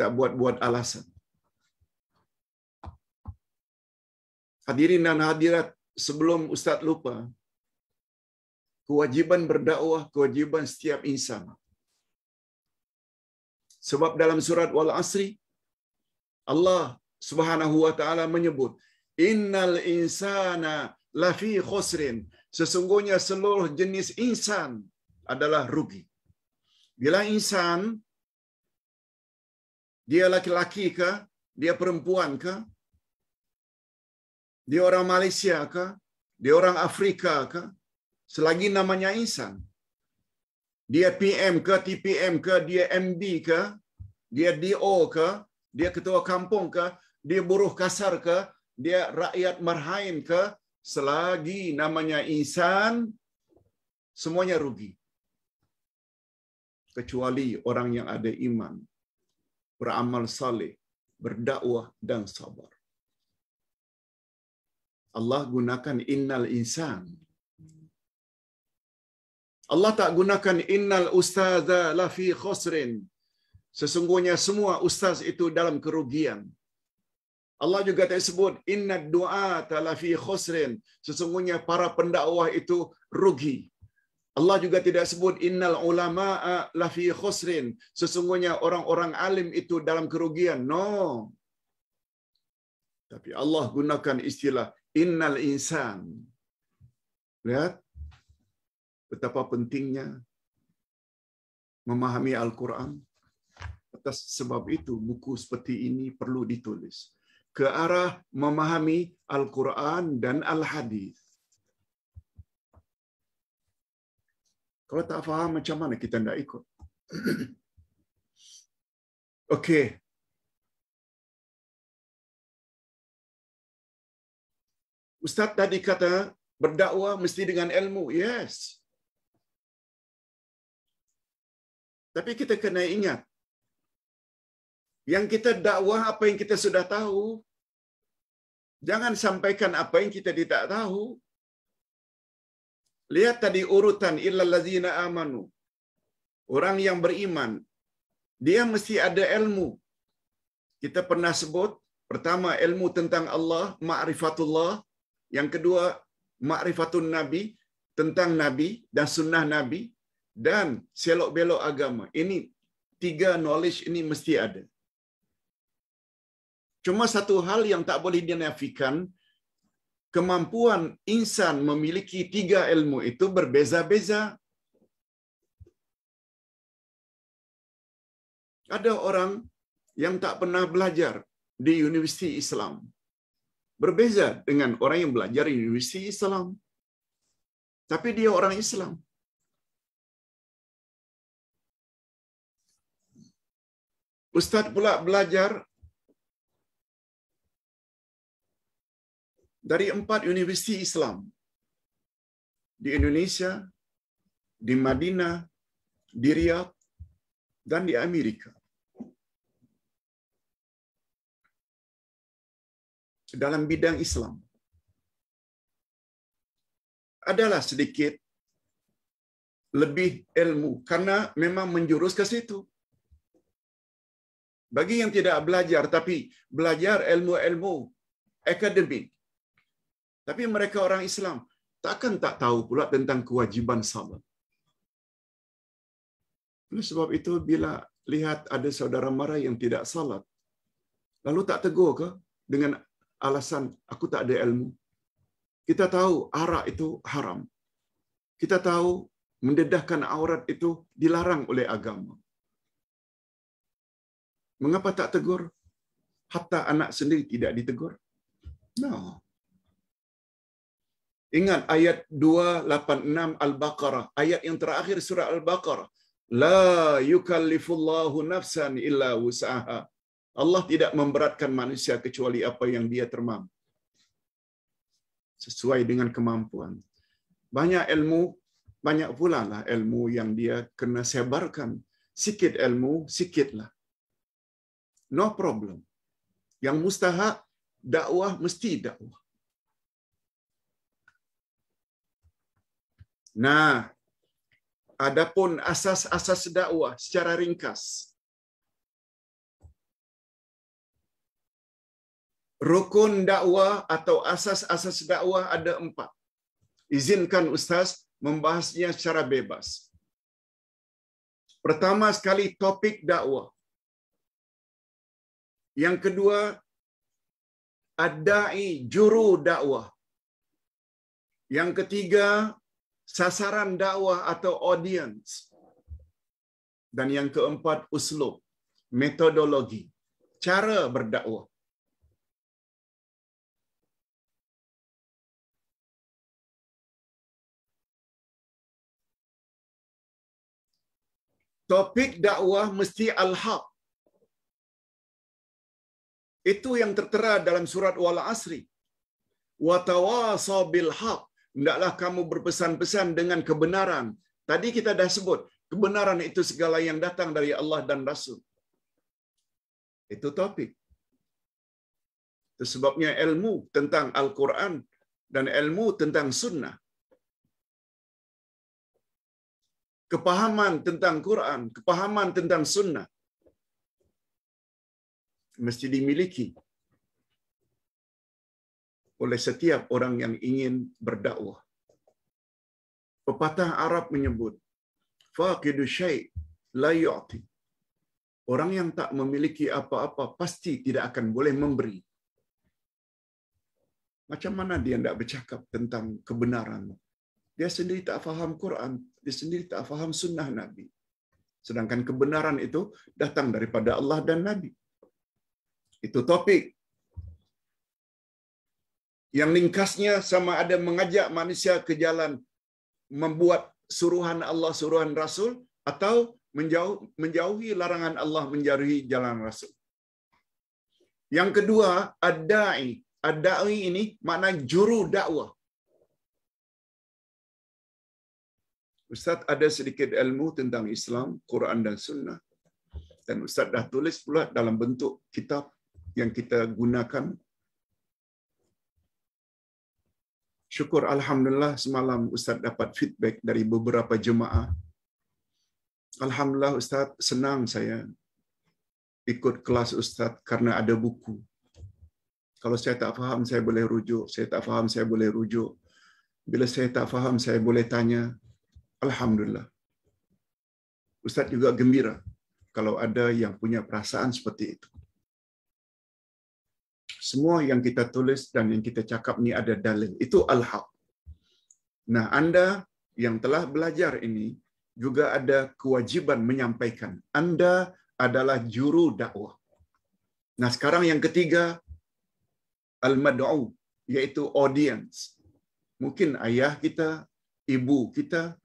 Tak buat-buat alasan. Hadirin dan hadirat, sebelum Ustadz lupa, kewajiban berdakwah, kewajiban setiap insan. Sebab dalam surat Wal Asri, Allah Subhanahu wa taala menyebut, "Innal insana lafi khusrin." Sesungguhnya seluruh jenis insan adalah rugi. Bila insan dia laki-laki dia perempuan dia orang Malaysia kah? Dia orang Afrika kah? Selagi namanya insan. Dia PM ke, TPM ke, dia MD ke, dia DO ke, dia ketua kampung ke, dia buruh kasar ke, dia rakyat marhain ke, selagi namanya insan, semuanya rugi. Kecuali orang yang ada iman, beramal saleh, berdakwah dan sabar. Allah gunakan innal insan. Allah tak gunakan innal ustaza lafi khosrin. Sesungguhnya semua ustaz itu dalam kerugian. Allah juga tak sebut inna doa lafi khosrin. Sesungguhnya para pendakwah itu rugi. Allah juga tidak sebut innal ulama lafi khosrin. Sesungguhnya orang-orang alim itu dalam kerugian. No. Tapi Allah gunakan istilah Innal insan. Lihat betapa pentingnya memahami Al-Quran. Atas sebab itu buku seperti ini perlu ditulis ke arah memahami Al-Quran dan Al-Hadis. Kalau tak faham macam mana kita tidak ikut. Okey, Ustaz tadi kata berdakwah mesti dengan ilmu. Yes. Tapi kita kena ingat yang kita dakwah apa yang kita sudah tahu. Jangan sampaikan apa yang kita tidak tahu. Lihat tadi urutan illal ladzina amanu. Orang yang beriman dia mesti ada ilmu. Kita pernah sebut pertama ilmu tentang Allah, ma'rifatullah, yang kedua, makrifatun Nabi, tentang Nabi dan sunnah Nabi, dan selok-belok agama. Ini tiga knowledge ini mesti ada. Cuma satu hal yang tak boleh dinafikan, kemampuan insan memiliki tiga ilmu itu berbeza-beza. Ada orang yang tak pernah belajar di Universiti Islam. Berbeza dengan orang yang belajar di Universiti Islam. Tapi dia orang Islam. Ustadz pula belajar dari empat universitas Islam. Di Indonesia, di Madinah, di Riyadh, dan di Amerika. dalam bidang Islam. Adalah sedikit lebih ilmu karena memang menjurus ke situ. Bagi yang tidak belajar tapi belajar ilmu-ilmu akademik. Tapi mereka orang Islam takkan tak tahu pula tentang kewajiban sabar. Oleh sebab itu bila lihat ada saudara mara yang tidak salat, lalu tak tegur ke dengan alasan aku tak ada ilmu. Kita tahu arak itu haram. Kita tahu mendedahkan aurat itu dilarang oleh agama. Mengapa tak tegur? Hatta anak sendiri tidak ditegur. No. Ingat ayat 286 Al-Baqarah, ayat yang terakhir surah Al-Baqarah. La yukallifullahu nafsan illa wus'aha. Allah tidak memberatkan manusia kecuali apa yang dia termampu. Sesuai dengan kemampuan. Banyak ilmu, banyak pula lah ilmu yang dia kena sebarkan. Sikit ilmu, sikitlah. No problem. Yang mustahak, dakwah mesti dakwah. Nah, adapun asas-asas dakwah secara ringkas rukun dakwah atau asas-asas dakwah ada empat. Izinkan Ustaz membahasnya secara bebas. Pertama sekali topik dakwah. Yang kedua, adai juru dakwah. Yang ketiga, sasaran dakwah atau audience. Dan yang keempat, uslub, metodologi, cara berdakwah. topik dakwah mesti al-haq. Itu yang tertera dalam surat Wal Asri. Wa tawasaw bil haq. Hendaklah kamu berpesan-pesan dengan kebenaran. Tadi kita dah sebut, kebenaran itu segala yang datang dari Allah dan Rasul. Itu topik. Itu sebabnya ilmu tentang Al-Quran dan ilmu tentang sunnah kepahaman tentang Quran, kepahaman tentang sunnah mesti dimiliki oleh setiap orang yang ingin berdakwah. Pepatah Arab menyebut, faqidu syai' la yu'ti. Orang yang tak memiliki apa-apa pasti tidak akan boleh memberi. Macam mana dia tidak bercakap tentang kebenaran? dia sendiri tak faham Quran, dia sendiri tak faham sunnah Nabi. Sedangkan kebenaran itu datang daripada Allah dan Nabi. Itu topik. Yang ringkasnya sama ada mengajak manusia ke jalan membuat suruhan Allah, suruhan Rasul, atau menjauh, menjauhi larangan Allah, menjauhi jalan Rasul. Yang kedua, ad-da'i. Ad-da'i ini makna juru dakwah. Ustaz ada sedikit ilmu tentang Islam, Quran dan Sunnah. Dan Ustaz dah tulis pula dalam bentuk kitab yang kita gunakan. Syukur Alhamdulillah semalam Ustaz dapat feedback dari beberapa jemaah. Alhamdulillah Ustaz senang saya ikut kelas Ustaz karena ada buku. Kalau saya tak faham saya boleh rujuk, saya tak faham saya boleh rujuk. Bila saya tak faham saya boleh tanya, Alhamdulillah. Ustadz juga gembira kalau ada yang punya perasaan seperti itu. Semua yang kita tulis dan yang kita cakap ini ada dalil. Itu al-haq. Nah, Anda yang telah belajar ini juga ada kewajiban menyampaikan. Anda adalah juru dakwah. Nah, sekarang yang ketiga, al-mad'u, yaitu audience. Mungkin ayah kita, ibu kita,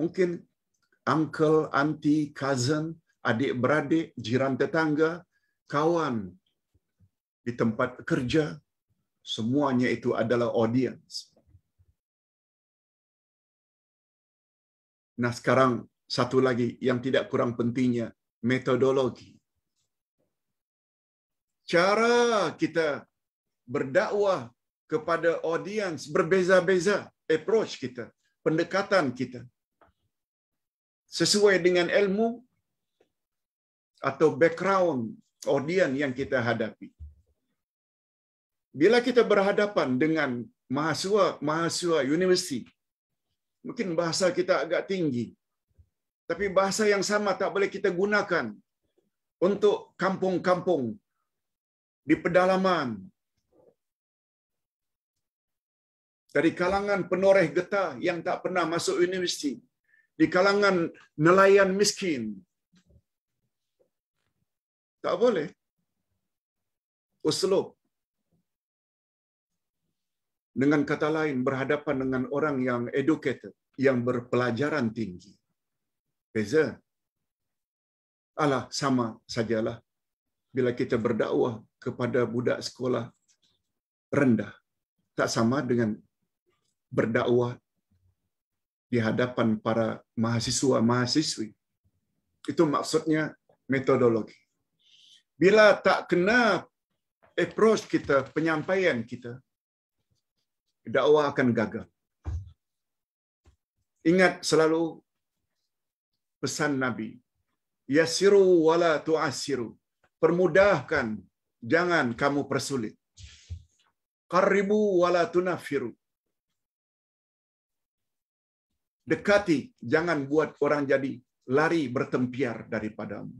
mungkin uncle, auntie, cousin, adik beradik, jiran tetangga, kawan di tempat kerja, semuanya itu adalah audience. Nah sekarang satu lagi yang tidak kurang pentingnya, metodologi. Cara kita berdakwah kepada audience berbeza-beza approach kita, pendekatan kita. sesuai dengan ilmu atau background audien yang kita hadapi. Bila kita berhadapan dengan mahasiswa mahasiswa universiti, mungkin bahasa kita agak tinggi, tapi bahasa yang sama tak boleh kita gunakan untuk kampung-kampung di pedalaman. Dari kalangan penoreh getah yang tak pernah masuk universiti, di kalangan nelayan miskin. Tak boleh. Uslub. Oh, dengan kata lain, berhadapan dengan orang yang educated, yang berpelajaran tinggi. Beza. Alah, sama sajalah. Bila kita berdakwah kepada budak sekolah rendah, tak sama dengan berdakwah di hadapan para mahasiswa-mahasiswi. Itu maksudnya metodologi. Bila tak kena approach kita, penyampaian kita, dakwah akan gagal. Ingat selalu pesan Nabi. Yasiru wala tu'asiru. Permudahkan, jangan kamu persulit. Karibu wala tunafiru. Dekati, jangan buat orang jadi lari bertempiar daripadamu.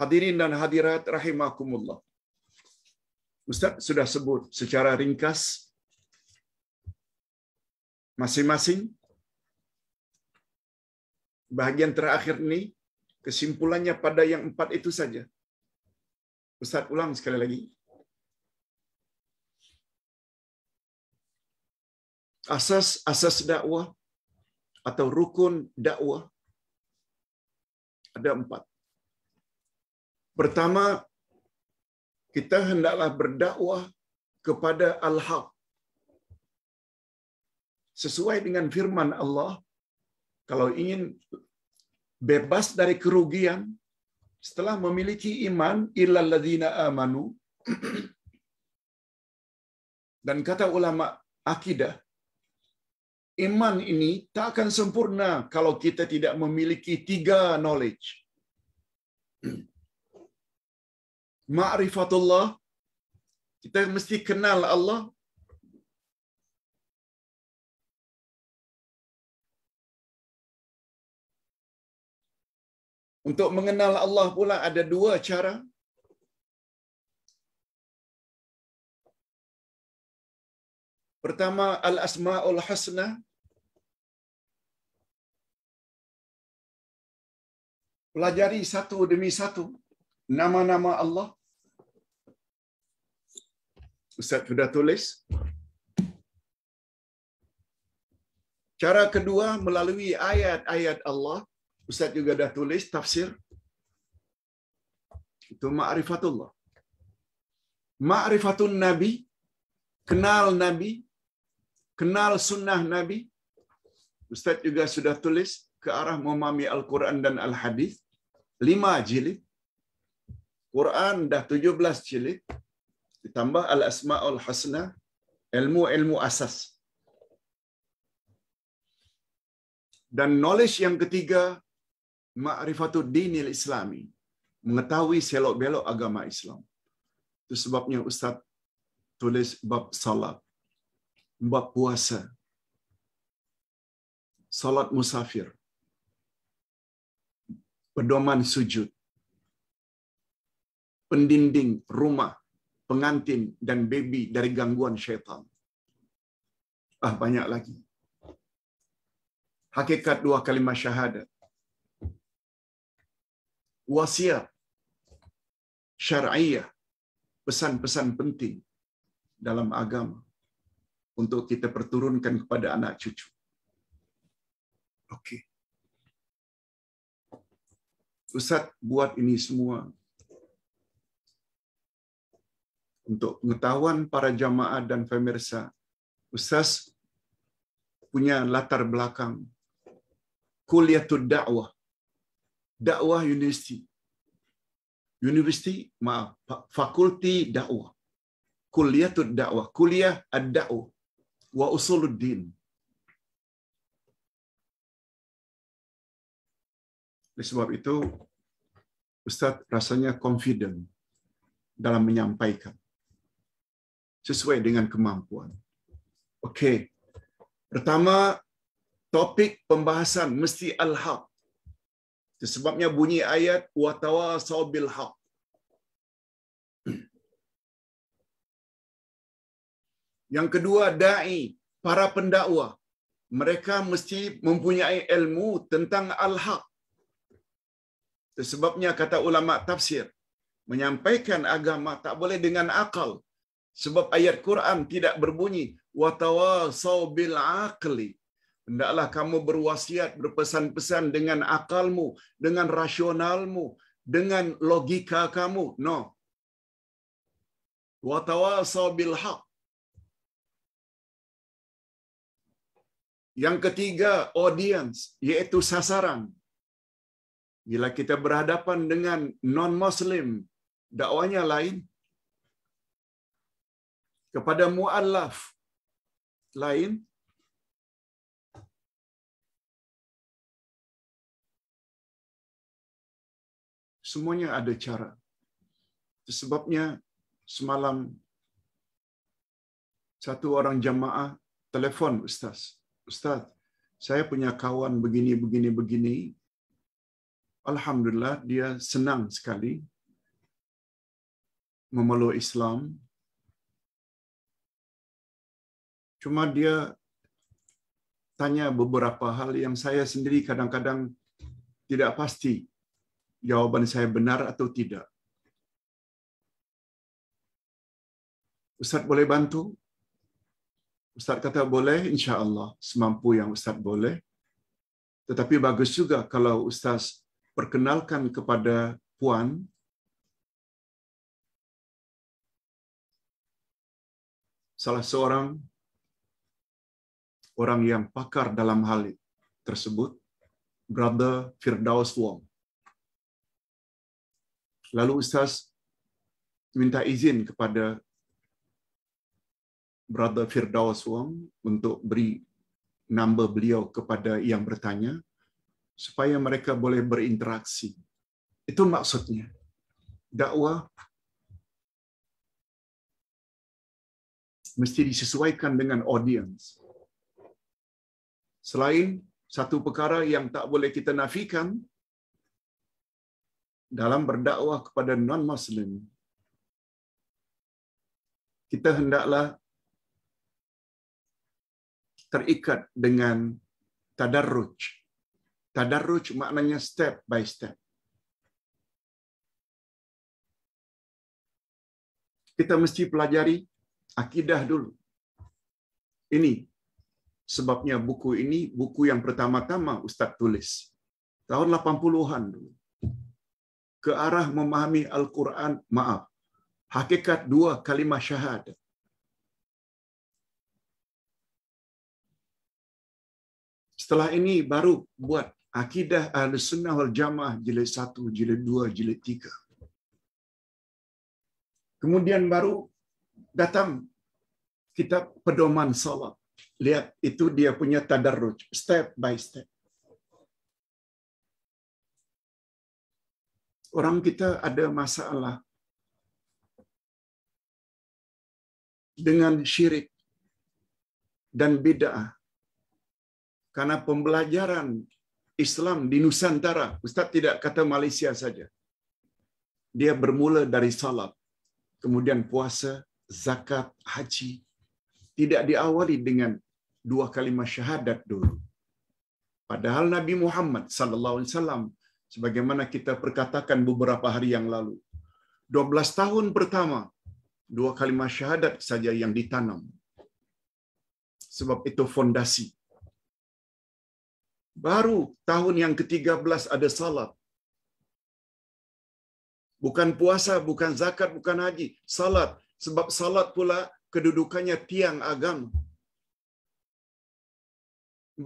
Hadirin dan hadirat rahimakumullah. Ustaz sudah sebut secara ringkas masing-masing bagian terakhir ini kesimpulannya pada yang empat itu saja. Ustaz ulang sekali lagi. asas asas dakwah atau rukun dakwah ada empat. Pertama, kita hendaklah berdakwah kepada al-haq. Sesuai dengan firman Allah, kalau ingin bebas dari kerugian, setelah memiliki iman, illal ladzina amanu, dan kata ulama akidah, iman ini tak akan sempurna kalau kita tidak memiliki tiga knowledge. Ma'rifatullah, kita mesti kenal Allah. Untuk mengenal Allah pula ada dua cara. Pertama, Al-Asma'ul hasna. Pelajari satu demi satu nama-nama Allah. Ustaz sudah tulis. Cara kedua melalui ayat-ayat Allah. Ustaz juga dah tulis tafsir. Itu ma'rifatullah. Ma'rifatun Nabi, kenal Nabi, kenal sunnah Nabi. Ustaz juga sudah tulis ke arah memahami Al-Quran dan Al-Hadis lima jilid. Quran dah tujuh belas jilid. Ditambah Al-Asma'ul Husna, ilmu-ilmu asas. Dan knowledge yang ketiga, ma'rifatul dinil islami. Mengetahui selok-belok agama Islam. Itu sebabnya Ustaz tulis bab salat, bab puasa, salat musafir, pedoman sujud, pendinding rumah, pengantin dan baby dari gangguan syaitan. Ah banyak lagi. Hakikat dua kalimat syahadat. Wasiat syariah pesan-pesan penting dalam agama untuk kita perturunkan kepada anak cucu. Oke. Okay. Ustaz buat ini semua. Untuk pengetahuan para jamaah dan pemirsa, Ustaz punya latar belakang kuliah kuliatul dakwah, dakwah university, university maaf, fakulti dakwah, kuliah kuliatul dakwah, kuliah ad-dakwah wa usuluddin. Oleh sebab itu, Ustadz rasanya confident dalam menyampaikan sesuai dengan kemampuan. Oke, okay. pertama topik pembahasan mesti al-haq. Sebabnya bunyi ayat watawa sawbil haq. Yang kedua dai, para pendakwa. Mereka mesti mempunyai ilmu tentang al-haq. Sebabnya kata ulama tafsir, menyampaikan agama tak boleh dengan akal. Sebab ayat Quran tidak berbunyi watawasau bil aqli. Hendaklah kamu berwasiat, berpesan-pesan dengan akalmu, dengan rasionalmu, dengan logika kamu. No. Watawasau bil haq. Yang ketiga, audience, yaitu sasaran. Bila kita berhadapan dengan non-Muslim, dakwanya lain. Kepada mu'allaf, lain. Semuanya ada cara. Sebabnya semalam satu orang jamaah telefon Ustaz. Ustaz, saya punya kawan begini, begini, begini Alhamdulillah dia senang sekali memeluk Islam. Cuma dia tanya beberapa hal yang saya sendiri kadang-kadang tidak pasti jawaban saya benar atau tidak. Ustaz boleh bantu? Ustaz kata boleh, insya Allah semampu yang Ustaz boleh. Tetapi bagus juga kalau Ustaz perkenalkan kepada Puan salah seorang orang yang pakar dalam hal tersebut, Brother Firdaus Wong. Lalu Ustaz minta izin kepada Brother Firdaus Wong untuk beri number beliau kepada yang bertanya supaya mereka boleh berinteraksi. Itu maksudnya. Dakwah mesti disesuaikan dengan audience Selain satu perkara yang tak boleh kita nafikan dalam berdakwah kepada non-muslim, kita hendaklah terikat dengan tadarruj, Tadarruj maknanya step by step. Kita mesti pelajari akidah dulu. Ini sebabnya buku ini buku yang pertama-tama Ustadz tulis tahun 80-an dulu. Ke arah memahami Al-Quran, maaf, hakikat dua kalimah syahadat. Setelah ini baru buat Akidah Ahli Sunnah wal Jamaah jilid 1, jilid 2, jilid 3. Kemudian baru datang kitab pedoman salat. Lihat itu dia punya tadarruj, step by step. Orang kita ada masalah dengan syirik dan bid'ah. Karena pembelajaran Islam di Nusantara. Ustaz tidak kata Malaysia saja. Dia bermula dari salat, kemudian puasa, zakat, haji. Tidak diawali dengan dua kalimat syahadat dulu. Padahal Nabi Muhammad sallallahu alaihi wasallam sebagaimana kita perkatakan beberapa hari yang lalu 12 tahun pertama dua kalimat syahadat saja yang ditanam. Sebab itu fondasi Baru tahun yang ke-13 ada salat. Bukan puasa, bukan zakat, bukan haji. Salat. Sebab salat pula kedudukannya tiang agam.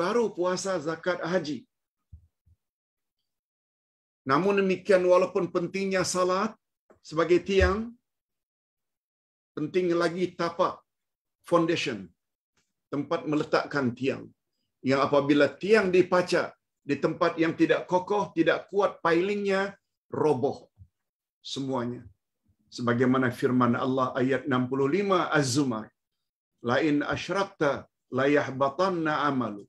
Baru puasa, zakat, haji. Namun demikian walaupun pentingnya salat sebagai tiang, penting lagi tapak, foundation, tempat meletakkan tiang yang apabila tiang dipaca di tempat yang tidak kokoh, tidak kuat pailingnya, roboh semuanya. Sebagaimana firman Allah ayat 65 Az-Zumar. Lain asyrakta batanna amalu.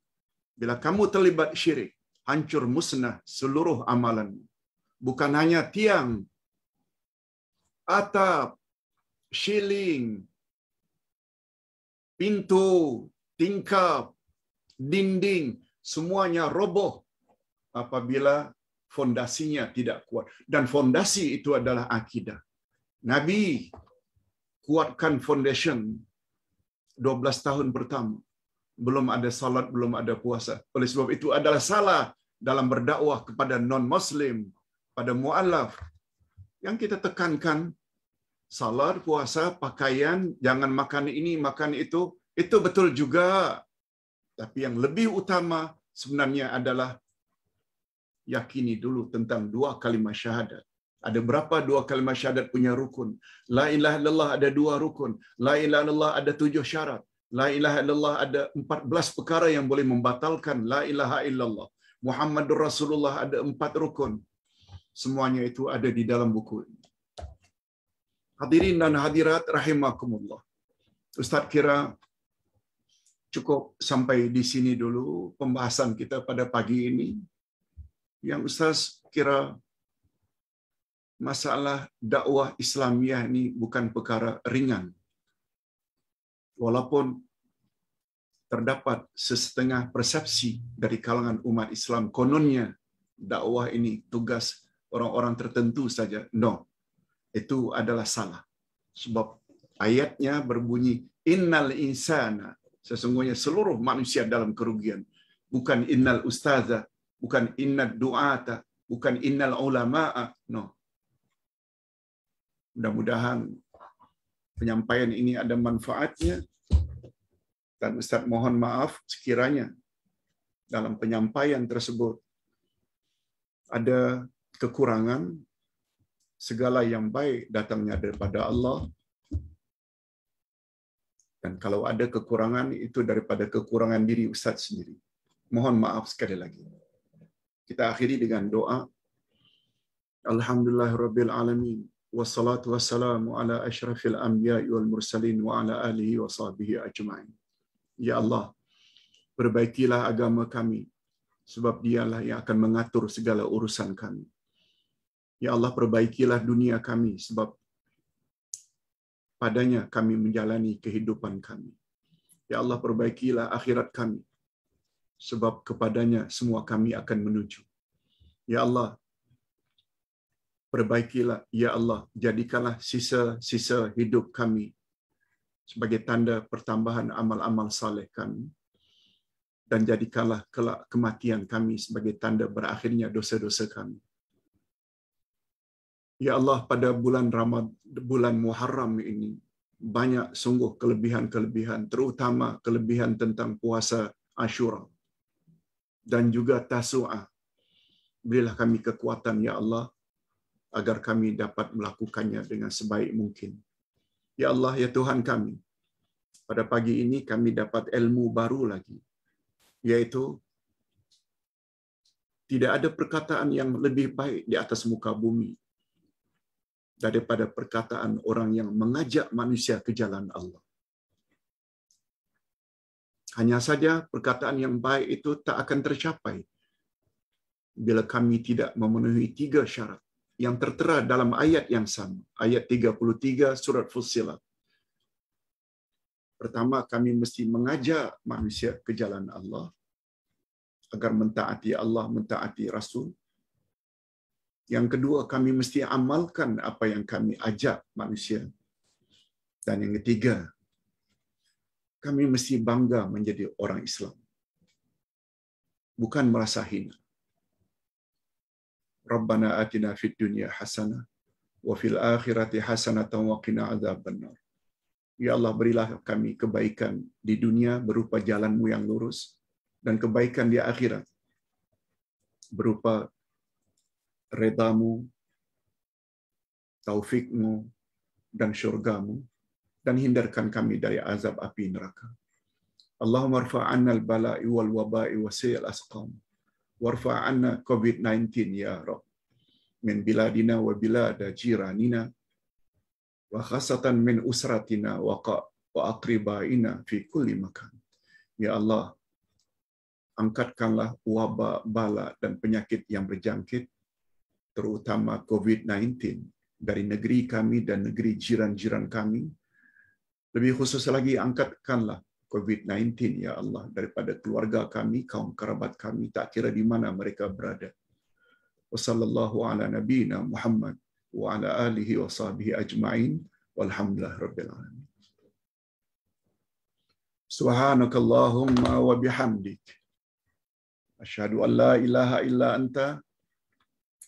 Bila kamu terlibat syirik, hancur musnah seluruh amalanmu. Bukan hanya tiang, atap, shilling, pintu, tingkap, dinding, semuanya roboh apabila fondasinya tidak kuat. Dan fondasi itu adalah akidah. Nabi kuatkan foundation 12 tahun pertama. Belum ada salat, belum ada puasa. Oleh sebab itu adalah salah dalam berdakwah kepada non-muslim, pada mu'alaf. Yang kita tekankan, salat, puasa, pakaian, jangan makan ini, makan itu, itu betul juga Tapi yang lebih utama sebenarnya adalah yakini dulu tentang dua kalimah syahadat. Ada berapa dua kalimah syahadat punya rukun? La ilaha illallah ada dua rukun. La ilaha illallah ada tujuh syarat. La ilaha illallah ada empat belas perkara yang boleh membatalkan. La ilaha illallah. Muhammadur Rasulullah ada empat rukun. Semuanya itu ada di dalam buku ini. Hadirin dan hadirat rahimakumullah. Ustaz kira cukup sampai di sini dulu pembahasan kita pada pagi ini. Yang Ustaz kira masalah dakwah islamiah ini bukan perkara ringan. Walaupun terdapat sesetengah persepsi dari kalangan umat Islam kononnya dakwah ini tugas orang-orang tertentu saja. No. Itu adalah salah. Sebab ayatnya berbunyi innal insana Sesungguhnya seluruh manusia dalam kerugian. Bukan innal ustaza, bukan innal du'ata, bukan innal ulama'a. No. Mudah-mudahan penyampaian ini ada manfaatnya. Dan Ustaz mohon maaf sekiranya dalam penyampaian tersebut ada kekurangan, segala yang baik datangnya daripada Allah, dan kalau ada kekurangan, itu daripada kekurangan diri Ustadz sendiri. Mohon maaf sekali lagi. Kita akhiri dengan doa. Alhamdulillah Wassalatu wassalamu ala ashrafil anbiya wal mursalin wa ala alihi wa sahbihi ajma'in. Ya Allah, perbaikilah agama kami, sebab dialah yang akan mengatur segala urusan kami. Ya Allah, perbaikilah dunia kami, sebab padanya kami menjalani kehidupan kami. Ya Allah perbaikilah akhirat kami sebab kepadanya semua kami akan menuju. Ya Allah perbaikilah ya Allah jadikanlah sisa-sisa hidup kami sebagai tanda pertambahan amal-amal saleh kami dan jadikanlah kelak kematian kami sebagai tanda berakhirnya dosa-dosa kami. Ya Allah pada bulan Ramad bulan Muharram ini banyak sungguh kelebihan-kelebihan terutama kelebihan tentang puasa Ashura dan juga Tasu'a. Berilah kami kekuatan ya Allah agar kami dapat melakukannya dengan sebaik mungkin. Ya Allah ya Tuhan kami. Pada pagi ini kami dapat ilmu baru lagi yaitu tidak ada perkataan yang lebih baik di atas muka bumi daripada perkataan orang yang mengajak manusia ke jalan Allah. Hanya saja perkataan yang baik itu tak akan tercapai bila kami tidak memenuhi tiga syarat yang tertera dalam ayat yang sama, ayat 33 surat Fussilat. Pertama, kami mesti mengajak manusia ke jalan Allah agar mentaati Allah, mentaati Rasul. Yang kedua, kami mesti amalkan apa yang kami ajak manusia. Dan yang ketiga, kami mesti bangga menjadi orang Islam. Bukan merasa hina. Rabbana atina fid dunya hasana wa fil akhirati hasana wa qina benar. Ya Allah berilah kami kebaikan di dunia berupa jalanmu yang lurus dan kebaikan di akhirat berupa redamu, taufikmu, dan syurgamu, dan hindarkan kami dari azab api neraka. Allahumma rfa'anna al-bala'i wal waba'i wa sayyal asqam. Warfa'anna COVID-19 ya Rabb. Min biladina wa bilada jiranina. Wa khasatan min usratina wa, wa aqribaina fi kulli makan. Ya Allah, angkatkanlah wabah, bala, dan penyakit yang berjangkit terutama COVID-19 dari negeri kami dan negeri jiran-jiran kami. Lebih khusus lagi, angkatkanlah COVID-19, ya Allah, daripada keluarga kami, kaum kerabat kami, tak kira di mana mereka berada. Wassalamu'alaikum warahmatullahi wabarakatuh. Muhammad wa ala alihi wa sahbihi ajma'in. Walhamdulillah Rabbil Alamin. wa bihamdik. Asyhadu an la ilaha illa anta